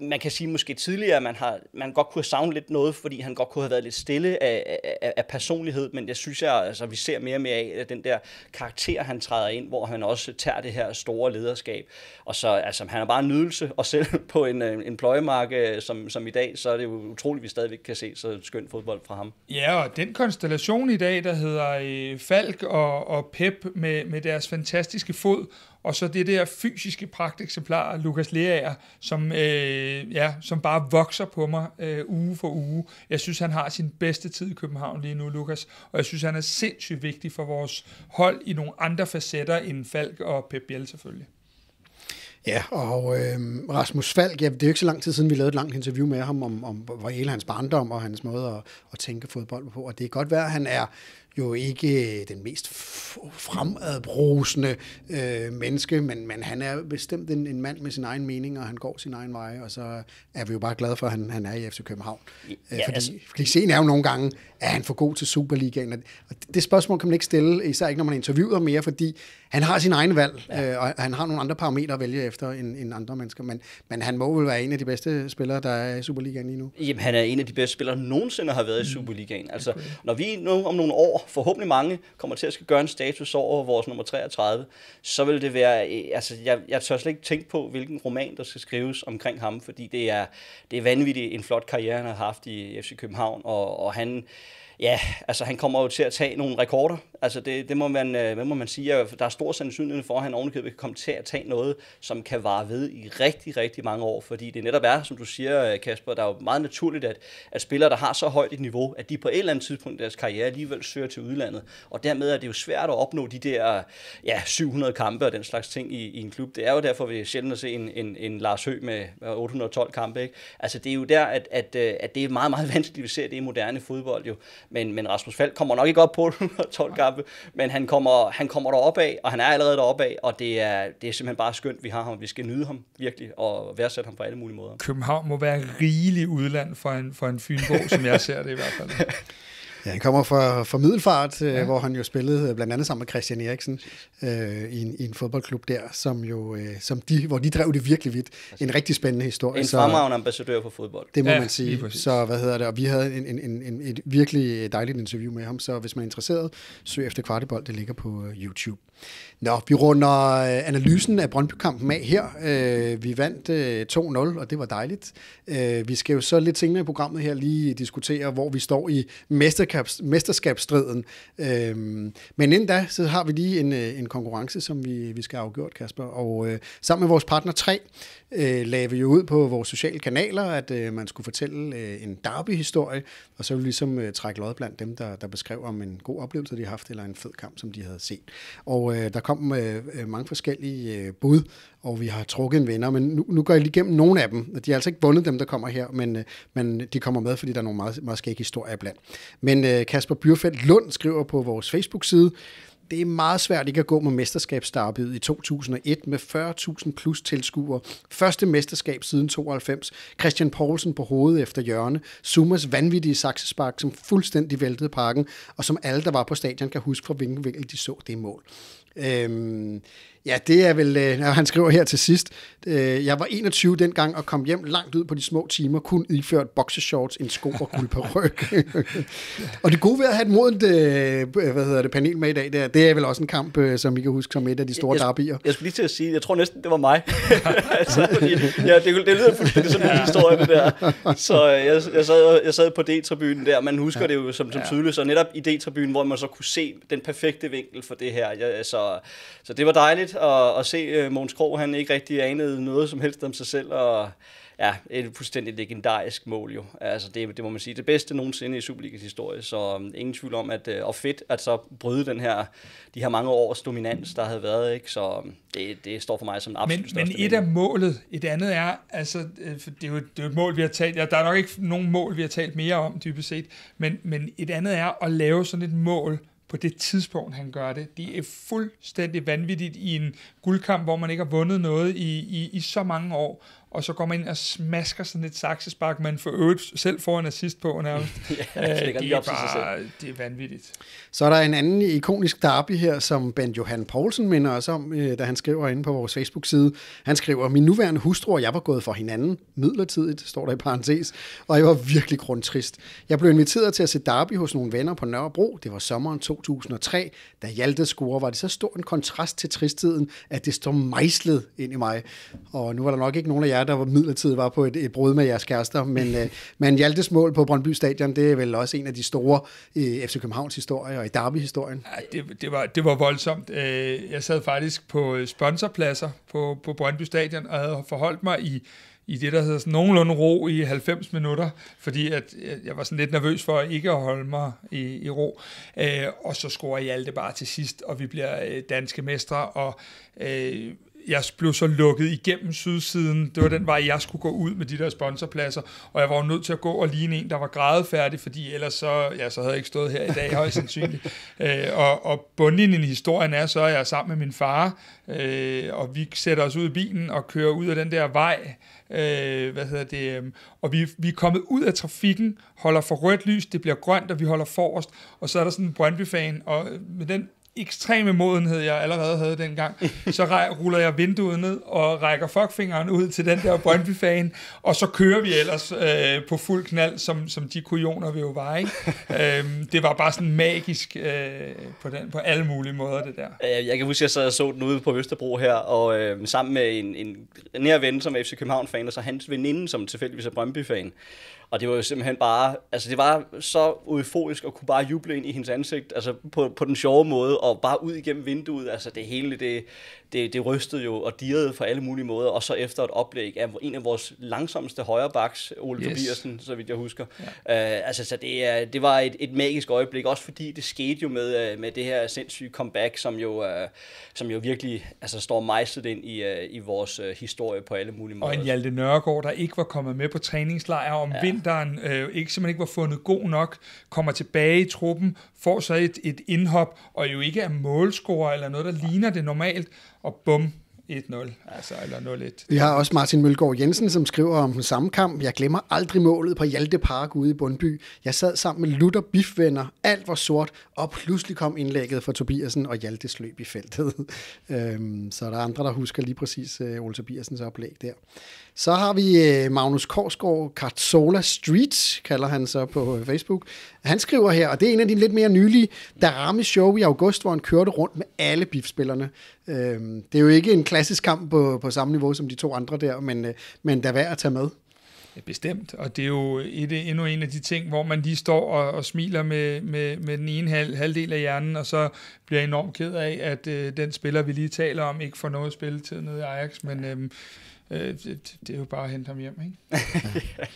man kan sige måske tidligere, at man har man godt kunne have savnet lidt noget, fordi han godt kunne have været lidt stille af, af, af personlighed, men jeg synes, at altså, vi ser mere og mere af at den der karakter, han træder ind, hvor han også tager det her store lederskab. Og så, altså, han er bare en nydelse, og selv på en, øh, en pløjemarke øh, som, som i dag, så er det jo utroligt, vi stadigvæk kan se så skøn fodbold fra ham. Ja, og den konstellation i dag, der hedder øh, Falk og, og Pep med, med deres fantastiske fod, og så det der fysiske pragteksemplar, Lukas Leaer, som, øh, ja, som bare vokser på mig øh, uge for uge. Jeg synes, han har sin bedste tid i København lige nu, Lukas, og jeg synes, han er sindssygt vigtig for vores hold i nogle andre facetter end Falk og Pep Biel selvfølgelig. Ja, og øh, Rasmus Falk, ja, det er jo ikke så lang tid siden, vi lavede et langt interview med ham om, om hvor hele hans barndom og hans måde at, at tænke fodbold på. Og det er godt være, at han er jo ikke øh, den mest fremadbrusende øh, menneske, men, men han er bestemt en, en mand med sin egen mening, og han går sin egen vej, og så er vi jo bare glade for, at han, han er i FC København. Ja, øh, fordi altså... Klixen er jo nogle gange er han for god til Superligaen? Og det, det spørgsmål kan man ikke stille, især ikke når man interviewer mere, fordi han har sin egen valg, ja. øh, og han har nogle andre parametre at vælge efter end, end andre mennesker. Men, men han må vel være en af de bedste spillere, der er i Superligaen lige nu. Jamen, han er en af de bedste spillere, nogensinde har været i mm. Superligaen. Altså, okay. når vi nu om nogle år, forhåbentlig mange, kommer til at skal gøre en status over vores nummer 33, så vil det være... Øh, altså, jeg, jeg tør slet ikke tænke på, hvilken roman, der skal skrives omkring ham, fordi det er, det er vanvittigt en flot karriere, han har haft i FC København, og, og han Ja, altså han kommer jo til at tage nogle rekorder Altså det, det må, man, øh, hvad må man sige, der er stor sandsynlighed for, at han ovenikøbet kan komme til at tage noget, som kan vare ved i rigtig, rigtig mange år, fordi det netop er, som du siger, øh, Kasper, der er jo meget naturligt, at, at spillere, der har så højt et niveau, at de på et eller andet tidspunkt i deres karriere alligevel søger til udlandet, og dermed er det jo svært at opnå de der ja, 700 kampe og den slags ting i, i en klub. Det er jo derfor, vi sjældent at se en, en, en Lars Høgh med 812 kampe. Ikke? Altså det er jo der, at, at, øh, at det er meget, meget vanskeligt, vi ser det i moderne fodbold jo, men, men Rasmus Falk kommer nok ikke op på 812 kampe, kampe, men han kommer, han kommer deroppe af, og han er allerede deroppe af, og det er, det er simpelthen bare skønt, vi har ham. Vi skal nyde ham virkelig, og værdsætte ham på alle mulige måder. København må være rigelig udland for en, for en fynbog, som jeg ser det i hvert fald. Ja, han kommer fra, fra Middelfart, øh, ja. hvor han jo spillede øh, blandt andet sammen med Christian Eriksen øh, i, en, i en fodboldklub der, som jo, øh, som de, hvor de drev det virkelig vidt. en rigtig spændende historie. En fremragende ambassadør for fodbold. Det må ja, man sige. Så hvad hedder det? Og vi havde en, en, en, en, et virkelig dejligt interview med ham, så hvis man er interesseret, søg efter Kvartibold, det ligger på øh, YouTube. Nå, vi runder øh, analysen af Brøndby-kampen af her. Øh, vi vandt 2-0, øh, og det var dejligt. vi skal jo så lidt senere i programmet her lige diskutere, hvor vi står i mesterskabsstriden. men inden da, så har vi lige en, en konkurrence, som vi, vi skal have afgjort, Kasper. Og sammen med vores partner 3 lagde vi jo ud på vores sociale kanaler, at man skulle fortælle en derby-historie, og så ville vi ligesom trække lod blandt dem, der, der beskrev om en god oplevelse, de har haft, eller en fed kamp, som de havde set. Og øh, der kom øh, øh, mange forskellige øh, bud, og vi har trukket en vinder, men nu, nu går jeg lige igennem nogle af dem. De har altså ikke vundet dem, der kommer her, men, øh, men de kommer med, fordi der er nogle meget, meget skægge historier blandt. Men øh, Kasper Byrfeldt Lund skriver på vores Facebook-side, det er meget svært ikke at gå med mesterskabsdarbet i 2001 med 40.000 plus tilskuere. Første mesterskab siden 92. Christian Poulsen på hovedet efter hjørne. Summers vanvittige saksespark, som fuldstændig væltede parken, og som alle, der var på stadion, kan huske fra hvilken vinkel de så det mål. Øhm, Ja, det er vel, øh, når han skriver her til sidst, øh, jeg var 21 dengang og kom hjem langt ud på de små timer, kun iført boxershorts, en sko og på ryg. og det gode ved at have et modent øh, hvad hedder det, panel med i dag, det er, det er vel også en kamp, som I kan huske som et af de store jeg, derbier. Jeg skulle lige til at sige, jeg tror næsten, det var mig. altså, fordi, ja, det, det lyder fuldstændig som en historie, det der. Så jeg, jeg, sad, jeg sad på D-tribunen der, man husker ja. det jo som, som tydeligt, så netop i D-tribunen, hvor man så kunne se den perfekte vinkel for det her. Jeg, så, så det var dejligt, at, at se uh, øh, Måns Krog, han ikke rigtig anede noget som helst om sig selv, og ja, et fuldstændig legendarisk mål jo. Altså det, det må man sige, det bedste nogensinde i Superligas historie, så um, ingen tvivl om, at, uh, og fedt at så bryde den her, de her mange års dominans, der havde været, ikke? så um, det, det står for mig som absolut men, største. Men et af målet, et andet er, altså øh, det er jo, det er jo et mål, vi har talt, ja, der er nok ikke nogen mål, vi har talt mere om dybest set, men, men et andet er at lave sådan et mål, på det tidspunkt, han gør det. Det er fuldstændig vanvittigt i en guldkamp, hvor man ikke har vundet noget i, i, i så mange år, og så går man ind og smasker sådan et saksespark, man for øvrigt selv får en assist på nærmest. ja, det, øh, det, er bare, det er vanvittigt. Så er der en anden ikonisk derby her, som Ben Johan Poulsen minder os om, øh, da han skriver inde på vores Facebook-side. Han skriver, min nuværende hustru og jeg var gået for hinanden midlertidigt, står der i parentes, og jeg var virkelig grundtrist. Jeg blev inviteret til at se derby hos nogle venner på Nørrebro. Det var sommeren 2003. Da Hjalte score, var det så stor en kontrast til tristheden, at det står mejslet ind i mig. Og nu var der nok ikke nogen af jer, jer, der var midlertidigt var på et, et brud med jeres kærester, men, øh, men Hjaltes mål på Brøndby Stadion, det er vel også en af de store i FC Københavns historier og i Derby-historien. Ja, det, det, var, det var voldsomt. Øh, jeg sad faktisk på øh, sponsorpladser på, på Brøndby Stadion og havde forholdt mig i i det, der hedder sådan nogenlunde ro i 90 minutter, fordi at øh, jeg var sådan lidt nervøs for ikke at holde mig i, i ro. Øh, og så scorer det bare til sidst, og vi bliver danske mestre, og øh, jeg blev så lukket igennem sydsiden. Det var den vej, jeg skulle gå ud med de der sponsorpladser, og jeg var jo nødt til at gå og ligne en, der var færdig, fordi ellers så, ja, så havde jeg ikke stået her i dag, højst sandsynligt. Øh, og, og bundlinjen i historien er så, er jeg er sammen med min far, øh, og vi sætter os ud i bilen og kører ud af den der vej, øh, hvad hedder det, øhm, og vi, vi er kommet ud af trafikken, holder for rødt lys, det bliver grønt, og vi holder forrest, og så er der sådan en Brøndby-fan, og øh, med den ekstreme modenhed, jeg allerede havde dengang, så ruller jeg vinduet ned og rækker fuckfingeren ud til den der Brøndby-fan, og så kører vi ellers øh, på fuld knald, som, som de kujoner vi jo var. Ikke? øhm, det var bare sådan magisk øh, på, den, på alle mulige måder, det der. Jeg kan huske, at jeg sad og så den ude på Østerbro her, og øh, sammen med en, en nær ven, som er FC København-fan, og så hans veninde, som tilfældigvis er Brøndby-fan. Og det var jo simpelthen bare, altså det var så euforisk at kunne bare juble ind i hendes ansigt, altså på, på den sjove måde, og bare ud igennem vinduet, altså det hele, det, det, det rystede jo og dirrede på alle mulige måder, og så efter et oplæg af en af vores langsomste højrebacks, Ole yes. Tobiasen, så vidt jeg husker. Ja. Øh, altså, så det, er, det var et, et magisk øjeblik, også fordi det skete jo med, øh, med det her sindssyge comeback, som jo, øh, som jo virkelig altså, står mejslet ind i, øh, i vores øh, historie på alle mulige måder. Og en Hjalte Nørgaard, der ikke var kommet med på træningslejr om ja. vinteren, øh, ikke, simpelthen ikke var fundet god nok, kommer tilbage i truppen, får så et, et indhop, og jo ikke er målscorer eller noget, der ligner det normalt, og bum, 1-0, altså, eller 0-1. Vi har også Martin Mølgaard Jensen, som skriver om den samme kamp. Jeg glemmer aldrig målet på Hjalte Park ude i Bundby. Jeg sad sammen med Luther Biffvenner, Alt var sort, og pludselig kom indlægget fra Tobiasen og Hjaltes løb i feltet. Øhm, så der er andre, der husker lige præcis øh, Ole Tobiasens oplæg der. Så har vi øh, Magnus Korsgaard, Carzola Street, kalder han så på øh, Facebook. Han skriver her, og det er en af de lidt mere nylige, der ramme show i august, hvor han kørte rundt med alle bifspillerne. Øhm, det er jo ikke en klassisk kamp på, på samme niveau som de to andre der, men, øh, men der er værd at tage med. Bestemt, og det er jo et, endnu en af de ting, hvor man lige står og, og smiler med, med, med den ene halv, halvdel af hjernen, og så bliver jeg enormt ked af, at øh, den spiller, vi lige taler om, ikke får noget spilletid nede i Ajax, men øh, øh, det, det er jo bare at hente ham hjem, ikke?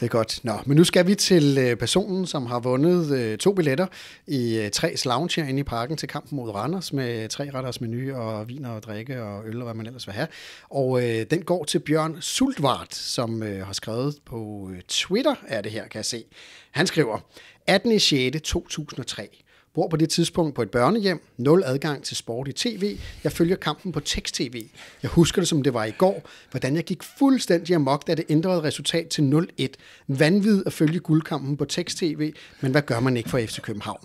Det er godt. Nå, men nu skal vi til øh, personen, som har vundet øh, to billetter i øh, tre lounge inde i parken til kampen mod Randers med tre retters menu og vin og drikke og øl og hvad man ellers vil have. Og øh, den går til Bjørn Sultvart, som øh, har skrevet på Twitter, er det her, kan jeg se. Han skriver, 18. 6. 2003 bor på det tidspunkt på et børnehjem, nul adgang til sport i tv. Jeg følger kampen på tekst-tv. Jeg husker det, som det var i går, hvordan jeg gik fuldstændig amok, da det ændrede resultat til 0-1. Vanvid at følge guldkampen på tekst-tv, men hvad gør man ikke for FC København?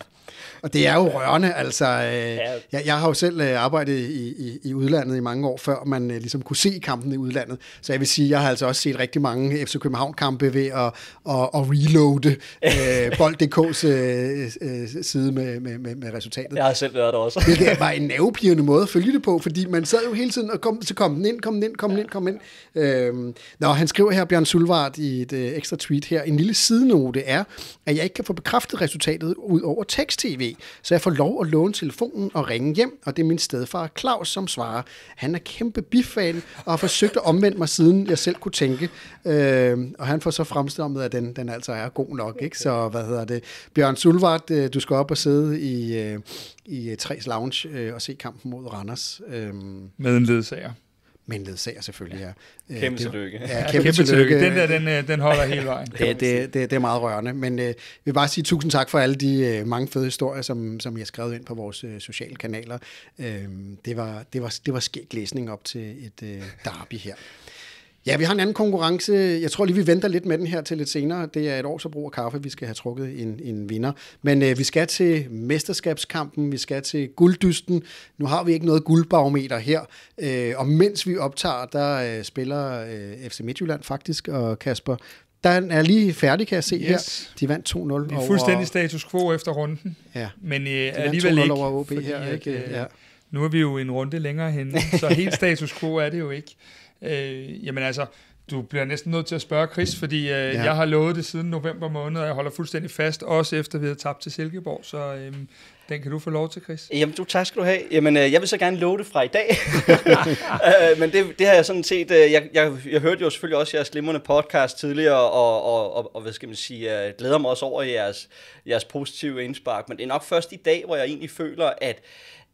Og det er jo rørende, altså. Øh, jeg, jeg har jo selv øh, arbejdet i, i, i udlandet i mange år, før man øh, ligesom kunne se kampen i udlandet. Så jeg vil sige, jeg har altså også set rigtig mange FC København-kampe ved at, at, at reloade øh, bold.dk's øh, øh, side med, med, med, med resultatet. Jeg har selv været der også. det bare en nervepirrende måde at følge det på, fordi man sad jo hele tiden og kom, så kom den ind, kom den ind, kom den ind, kom den ind. Øh, nå, han skriver her, Bjørn Sulvart, i et øh, ekstra tweet her, en lille sidenote er, at jeg ikke kan få bekræftet resultatet ud over tekst tekst tv så jeg får lov at låne telefonen og ringe hjem, og det er min stedfar Claus, som svarer. Han er kæmpe bifan og har forsøgt at omvende mig, siden jeg selv kunne tænke. Øh, og han får så fremstammet, at den, den altså er god nok. Ikke? Så hvad hedder det? Bjørn Sulvart, øh, du skal op og sidde i, øh, i Træs Lounge øh, og se kampen mod Randers. Øh, Med en ledsager men ledsager selvfølgelig ja. er. Øh, kæmpe tillykke. Ja, kæmpe, kæmpe tillykke. Den der, den, øh, den holder hele vejen. det, det, det, det er meget rørende, men øh, vi vil bare sige tusind tak for alle de øh, mange fede historier, som, som I har skrevet ind på vores øh, sociale kanaler. Øh, det, var, det, var, det var skægt læsning op til et øh, derby her. Ja, vi har en anden konkurrence. Jeg tror lige, vi venter lidt med den her til lidt senere. Det er et års brug af kaffe, vi skal have trukket en, en vinder. Men øh, vi skal til mesterskabskampen, vi skal til gulddysten. Nu har vi ikke noget guldbarometer her. Øh, og mens vi optager, der øh, spiller øh, FC Midtjylland faktisk, og Kasper, den er lige færdig, kan jeg se yes. her. De vandt 2-0 over... Det er fuldstændig status quo efter runden. Ja. Men øh, De alligevel ikke. over OB fordi, her, ikke? øh, ja. Nu er vi jo en runde længere henne, så helt status quo er det jo ikke. Øh, jamen altså, du bliver næsten nødt til at spørge Chris, fordi øh, ja. jeg har lovet det siden november måned, og jeg holder fuldstændig fast, også efter vi har tabt til Silkeborg, så øh, den kan du få lov til, Chris. Jamen, du, tak skal du have. Jamen, øh, jeg vil så gerne love det fra i dag, øh, men det, det har jeg sådan set, øh, jeg, jeg, jeg hørte jo selvfølgelig også jeres glimrende podcast tidligere, og, og, og, og hvad skal man sige, øh, glæder mig også over jeres, jeres positive indspark, men det er nok først i dag, hvor jeg egentlig føler, at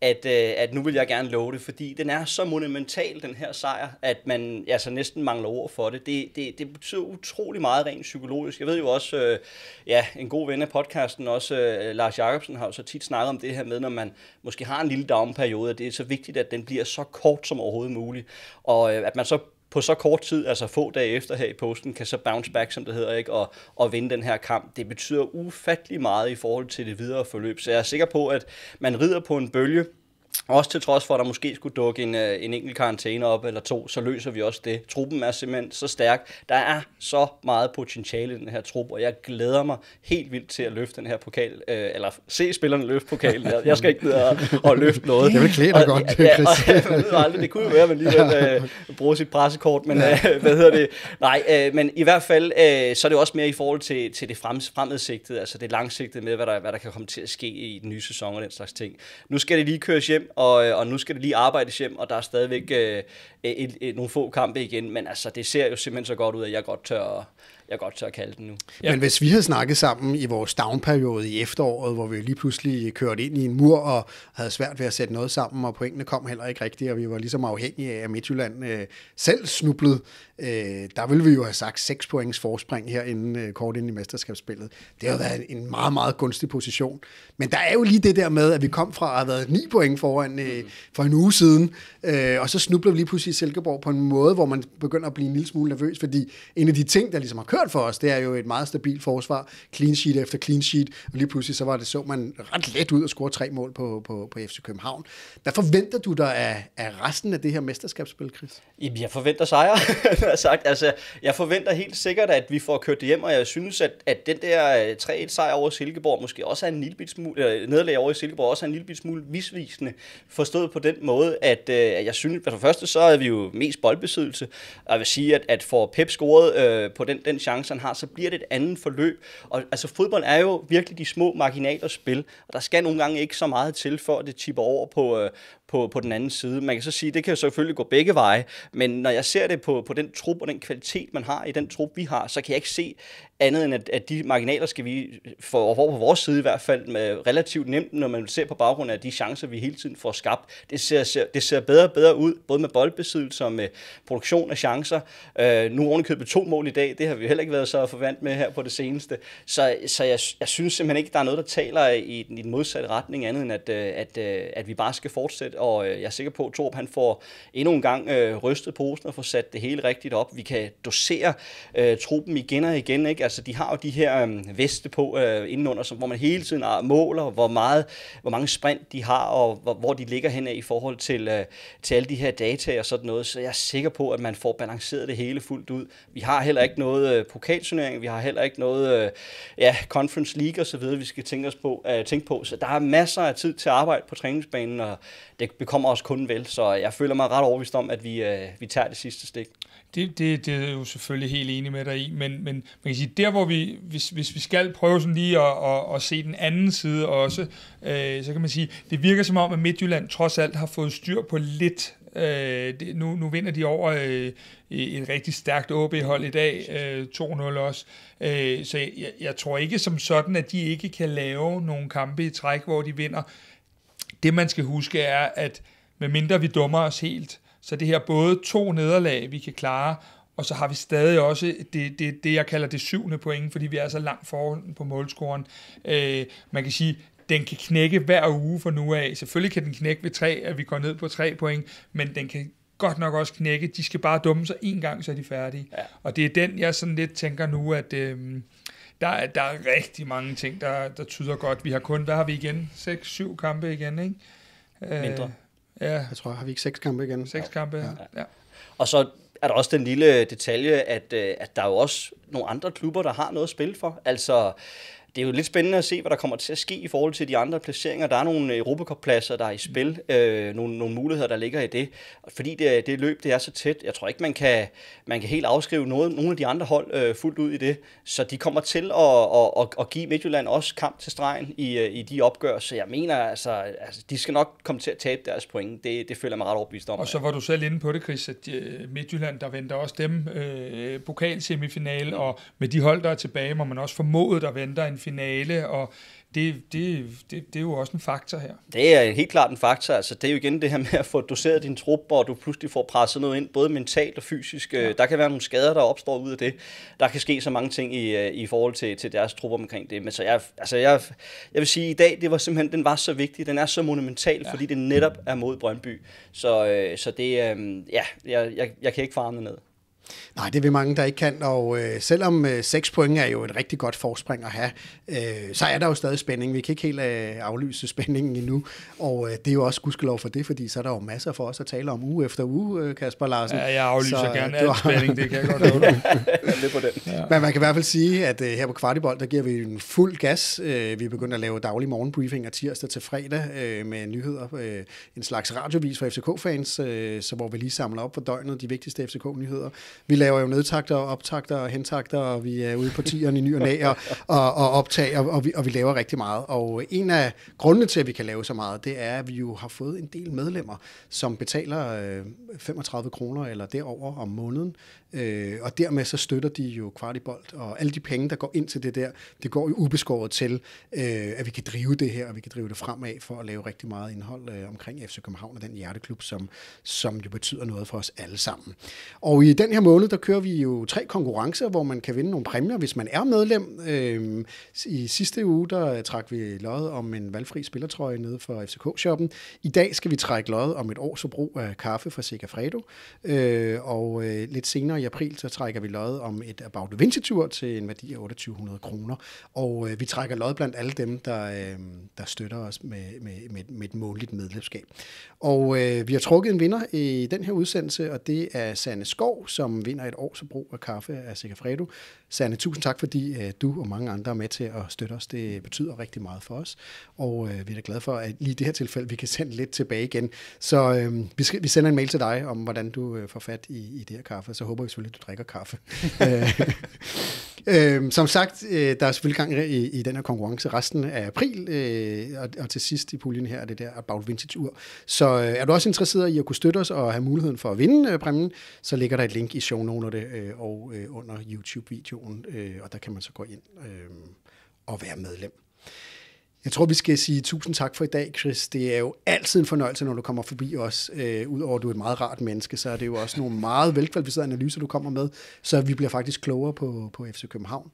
at, øh, at nu vil jeg gerne love det, fordi den er så monumental, den her sejr, at man altså næsten mangler ord for det. Det, det, det betyder utrolig meget rent psykologisk. Jeg ved jo også, øh, ja, en god ven af podcasten, også øh, Lars Jacobsen, har jo så tit snakket om det her med, når man måske har en lille down-periode, det er så vigtigt, at den bliver så kort som overhovedet muligt, og øh, at man så på så kort tid, altså få dage efter her i posten, kan så bounce back, som det hedder, ikke? Og, og vinde den her kamp. Det betyder ufattelig meget i forhold til det videre forløb. Så jeg er sikker på, at man rider på en bølge, også til trods for, at der måske skulle dukke en, øh, en enkelt karantæne op eller to, så løser vi også det. Truppen er simpelthen så stærk. Der er så meget potentiale i den her trup, og jeg glæder mig helt vildt til at løfte den her pokal, øh, eller se spillerne løfte pokalen. Jeg, jeg skal ikke ned og, og løfte noget. Det vil klæde dig godt, ja, og, jeg ved aldrig, det kunne jo være, at man lige øh, bruge sit pressekort, men øh, hvad hedder det? Nej, øh, men i hvert fald, øh, så er det også mere i forhold til, til det frem, fremadsigtede, altså det langsigtede med, hvad der, hvad der kan komme til at ske i den nye sæson og den slags ting. Nu skal det lige køres hjem hjem, og, øh, og nu skal det lige arbejdes hjem, og der er stadigvæk øh, et, et, nogle få kampe igen, men altså, det ser jo simpelthen så godt ud, at jeg godt tør jeg godt tør kalde den nu. Ja. Men hvis vi havde snakket sammen i vores downperiode i efteråret, hvor vi lige pludselig kørte ind i en mur og havde svært ved at sætte noget sammen, og pointene kom heller ikke rigtigt, og vi var ligesom afhængige af, at Midtjylland øh, selv snublede, øh, der ville vi jo have sagt 6 points forspring inden øh, kort ind i mesterskabsspillet. Det har været en meget, meget gunstig position. Men der er jo lige det der med, at vi kom fra at have været 9 point foran øh, mm. for en uge siden, øh, og så snublede vi lige pludselig i Silkeborg på en måde, hvor man begynder at blive en lille smule nervøs, fordi en af de ting, der ligesom har kørt kørt for os. Det er jo et meget stabilt forsvar. Clean sheet efter clean sheet. Og lige pludselig så, var det, så man ret let ud og score tre mål på, på, på FC København. Hvad forventer du dig af, af resten af det her mesterskabsspil, Chris? Jamen, jeg forventer sejre, har sagt. Altså, jeg forventer helt sikkert, at vi får kørt det hjem, og jeg synes, at, at den der 3-1-sejr øh, over Silkeborg måske også er en lille smule, nederlag over i Silkeborg også er en lille smule misvisende, forstået på den måde, at øh, jeg synes, at for det første, så er vi jo mest boldbesiddelse, og jeg vil sige, at, at for Pep scoret øh, på den, den chancer, han har, så bliver det et andet forløb. Og altså, fodbold er jo virkelig de små marginaler spil, og der skal nogle gange ikke så meget til, for at det tipper over på, øh, på, på den anden side. Man kan så sige, det kan jo selvfølgelig gå begge veje, men når jeg ser det på, på den trup og den kvalitet, man har i den trup, vi har, så kan jeg ikke se andet end, at, at de marginaler skal vi få over på vores side i hvert fald med relativt nemt, når man ser på baggrund af de chancer, vi hele tiden får skabt. Det ser, ser, det ser bedre og bedre ud, både med boldbesiddelse og med produktion af chancer. Øh, nu købet to mål i dag, det har vi heller ikke været så forvandt med her på det seneste. Så, så jeg, jeg synes simpelthen ikke, der er noget, der taler i, i den modsatte retning, andet end at, øh, at, at, øh, at vi bare skal fortsætte og øh, jeg er sikker på, at Torp han får endnu en gang øh, rystet posen og får sat det hele rigtigt op. Vi kan dosere øh, truppen igen og igen. Ikke? Altså, de har jo de her øh, veste på øh, indenunder, som, hvor man hele tiden ah, måler, hvor, meget, hvor mange sprint de har, og hvor, hvor de ligger henad i forhold til, øh, til alle de her data og sådan noget. Så jeg er sikker på, at man får balanceret det hele fuldt ud. Vi har heller ikke noget øh, pokalturnering, vi har heller ikke noget øh, ja, Conference League osv., vi skal tænke, os på, øh, tænke på. Så der er masser af tid til at arbejde på træningsbanen, og det bekommer os kun vel, så jeg føler mig ret overbevist om, at vi, øh, vi tager det sidste stik. Det, det, det er jo selvfølgelig helt enig med dig i, men, men man kan sige, der hvor vi, hvis, hvis vi skal prøve sådan lige at, at, at se den anden side også, øh, så kan man sige, det virker som om, at Midtjylland trods alt har fået styr på lidt Øh, det, nu, nu vinder de over øh, et rigtig stærkt OB-hold i dag, øh, 2-0 også. Øh, så jeg, jeg tror ikke som sådan, at de ikke kan lave nogle kampe i træk, hvor de vinder det man skal huske er, at medmindre vi dummer os helt, så det her både to nederlag, vi kan klare, og så har vi stadig også det, det, det jeg kalder det syvende point, fordi vi er så langt foran på målscoren. Øh, man kan sige, den kan knække hver uge fra nu af. Selvfølgelig kan den knække ved tre, at vi går ned på tre point, men den kan godt nok også knække. De skal bare dumme sig en gang, så er de færdige. Ja. Og det er den, jeg sådan lidt tænker nu, at øh, der, der er rigtig mange ting, der, der tyder godt. Vi har kun, hvad har vi igen? 6-7 kampe igen, ikke? Øh, Mindre. Øh, ja. Jeg tror, har vi ikke 6 kampe igen? 6 ja. kampe, ja. ja. Og så er der også den lille detalje, at, øh, at der er jo også nogle andre klubber, der har noget at spille for. Altså, det er jo lidt spændende at se, hvad der kommer til at ske i forhold til de andre placeringer. Der er nogle øh, Europacup-pladser, der er i spil, øh, nogle, nogle muligheder, der ligger i det. Fordi det, øh, det løb, det er så tæt, jeg tror ikke, man kan, man kan helt afskrive noget, nogle af de andre hold øh, fuldt ud i det. Så de kommer til at, at, at, at give Midtjylland også kamp til stregen i, øh, i de opgør. Så jeg mener, altså, altså, de skal nok komme til at tabe deres point. Det, det føler jeg mig ret overbevist om. Og så var du selv inde på det, Chris, at Midtjylland, der venter også dem øh, pokalsemifinale, og med de hold, der er tilbage, må man også formodet, der venter en finale, og det, det, det, det er jo også en faktor her. Det er helt klart en faktor. Altså, det er jo igen det her med at få doseret din trup, og du pludselig får presset noget ind, både mentalt og fysisk. Øh, ja. Der kan være nogle skader, der opstår ud af det. Der kan ske så mange ting i, øh, i forhold til, til deres trup omkring det. Men så jeg, altså jeg, jeg vil sige, at i dag det var simpelthen, den var så vigtig. Den er så monumental, ja. fordi det netop er mod Brøndby. Så, øh, så det, ja, jeg, jeg, jeg kan ikke farme ned. Nej, det er vi mange, der ikke kan, og øh, selvom øh, 6 point er jo et rigtig godt forspring at have, øh, så er der jo stadig spænding. Vi kan ikke helt øh, aflyse spændingen endnu, og øh, det er jo også gudskelov for det, fordi så er der jo masser for os at tale om uge efter uge, øh, Kasper Larsen. Ja, jeg aflyser så, øh, gerne alt spænding, det kan jeg godt lide. ja, på den. Ja. Men man kan i hvert fald sige, at øh, her på Kvartibold, der giver vi en fuld gas. Øh, vi er begyndt at lave daglige morgenbriefinger tirsdag til fredag øh, med nyheder. Øh, en slags radiovis for FCK-fans, øh, så hvor vi lige samler op for døgnet de vigtigste FCK-nyheder vi laver jo nedtakter og optakter og hentakter, og vi er ude på tieren i ny og næ og, og, og optager, og, vi, og vi laver rigtig meget. Og en af grundene til, at vi kan lave så meget, det er, at vi jo har fået en del medlemmer, som betaler 35 øh, kroner eller derover om måneden Øh, og dermed så støtter de jo Kvartibolt, og alle de penge, der går ind til det der, det går jo ubeskåret til, øh, at vi kan drive det her, og vi kan drive det fremad for at lave rigtig meget indhold øh, omkring FC København og den hjerteklub, som, som jo betyder noget for os alle sammen. Og i den her måned, der kører vi jo tre konkurrencer, hvor man kan vinde nogle præmier, hvis man er medlem. Øh, I sidste uge, der trak vi lod om en valgfri spillertrøje nede for FCK-shoppen. I dag skal vi trække lod om et års brug af kaffe fra Fredo, øh, og øh, lidt senere senere i april, så trækker vi lod om et About Vinci-tur til en værdi af 2800 kroner. Og øh, vi trækker lod blandt alle dem, der, øh, der støtter os med, med, med, med et månedligt medlemskab. Og øh, vi har trukket en vinder i den her udsendelse, og det er Sanne Skov, som vinder et års brug af kaffe af Sigafredo. Sanne, tusind tak, fordi øh, du og mange andre er med til at støtte os. Det betyder rigtig meget for os, og øh, vi er da glade for, at lige i det her tilfælde, vi kan sende lidt tilbage igen. Så øh, vi, sender en mail til dig om, hvordan du får fat i, i det her kaffe, så håber vi selvfølgelig, at du drikker kaffe. Øh, som sagt, øh, der er selvfølgelig gang i, i den her konkurrence resten af april, øh, og, og til sidst i puljen her er det der About Vintage-ur. Så øh, er du også interesseret i at kunne støtte os og have muligheden for at vinde øh, præmien, så ligger der et link i det øh, og øh, under YouTube-videoen, øh, og der kan man så gå ind øh, og være medlem. Jeg tror, vi skal sige tusind tak for i dag, Chris. Det er jo altid en fornøjelse, når du kommer forbi os. Øh, Udover at du er et meget rart menneske, så er det jo også nogle meget velkvalificerede analyser, du kommer med. Så vi bliver faktisk klogere på, på FC København.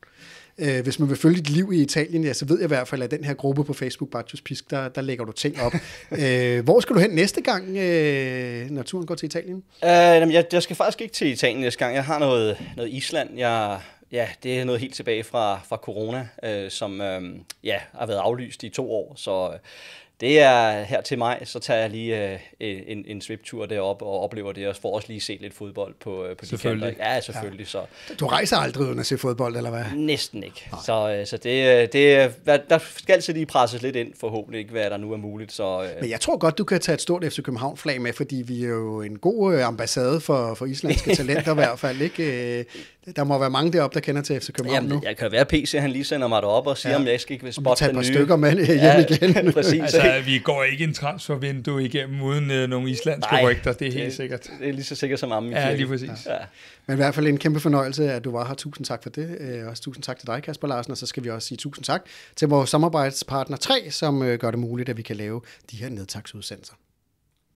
Øh, hvis man vil følge dit liv i Italien, ja, så ved jeg i hvert fald, at den her gruppe på Facebook, Bartos Pisk, der, der lægger du ting op. øh, hvor skal du hen næste gang, øh, når turen går til Italien? Øh, jeg, jeg skal faktisk ikke til Italien næste gang. Jeg har noget, noget Island, jeg Ja, det er noget helt tilbage fra, fra corona, øh, som øh, ja, har været aflyst i to år. Så øh, det er her til mig, så tager jeg lige øh, en, en sviptur derop og oplever det, og får også lige set lidt fodbold på, øh, på de kanter. Ja, selvfølgelig. Ja. Så. Du rejser aldrig uden at se fodbold, eller hvad? Næsten ikke. Nej. Så, øh, så det, øh, det, hvad, der skal altid lige presses lidt ind, forhåbentlig, ikke, hvad der nu er muligt. Så, øh. Men jeg tror godt, du kan tage et stort FC København-flag med, fordi vi er jo en god ambassade for, for islandske talenter i hvert fald. Ikke? der må være mange deroppe, der kender til FC København Jamen, nu. Jeg kan være PC, han lige sender mig derop og siger, ja. om jeg skal ikke vil spotte den nye. Tag et par stykker med hjem ja, igen. præcis. altså, vi går ikke en transfervindue igennem uden øh, nogle islandske Nej, rygter, det er det, helt sikkert. Det er lige så sikkert som amme Ja, Ja, lige præcis. Ja. Ja. Men i hvert fald en kæmpe fornøjelse, at du var her. Tusind tak for det. Øh, også tusind tak til dig, Kasper Larsen, og så skal vi også sige tusind tak til vores samarbejdspartner 3, som øh, gør det muligt, at vi kan lave de her nedtagsudsendelser.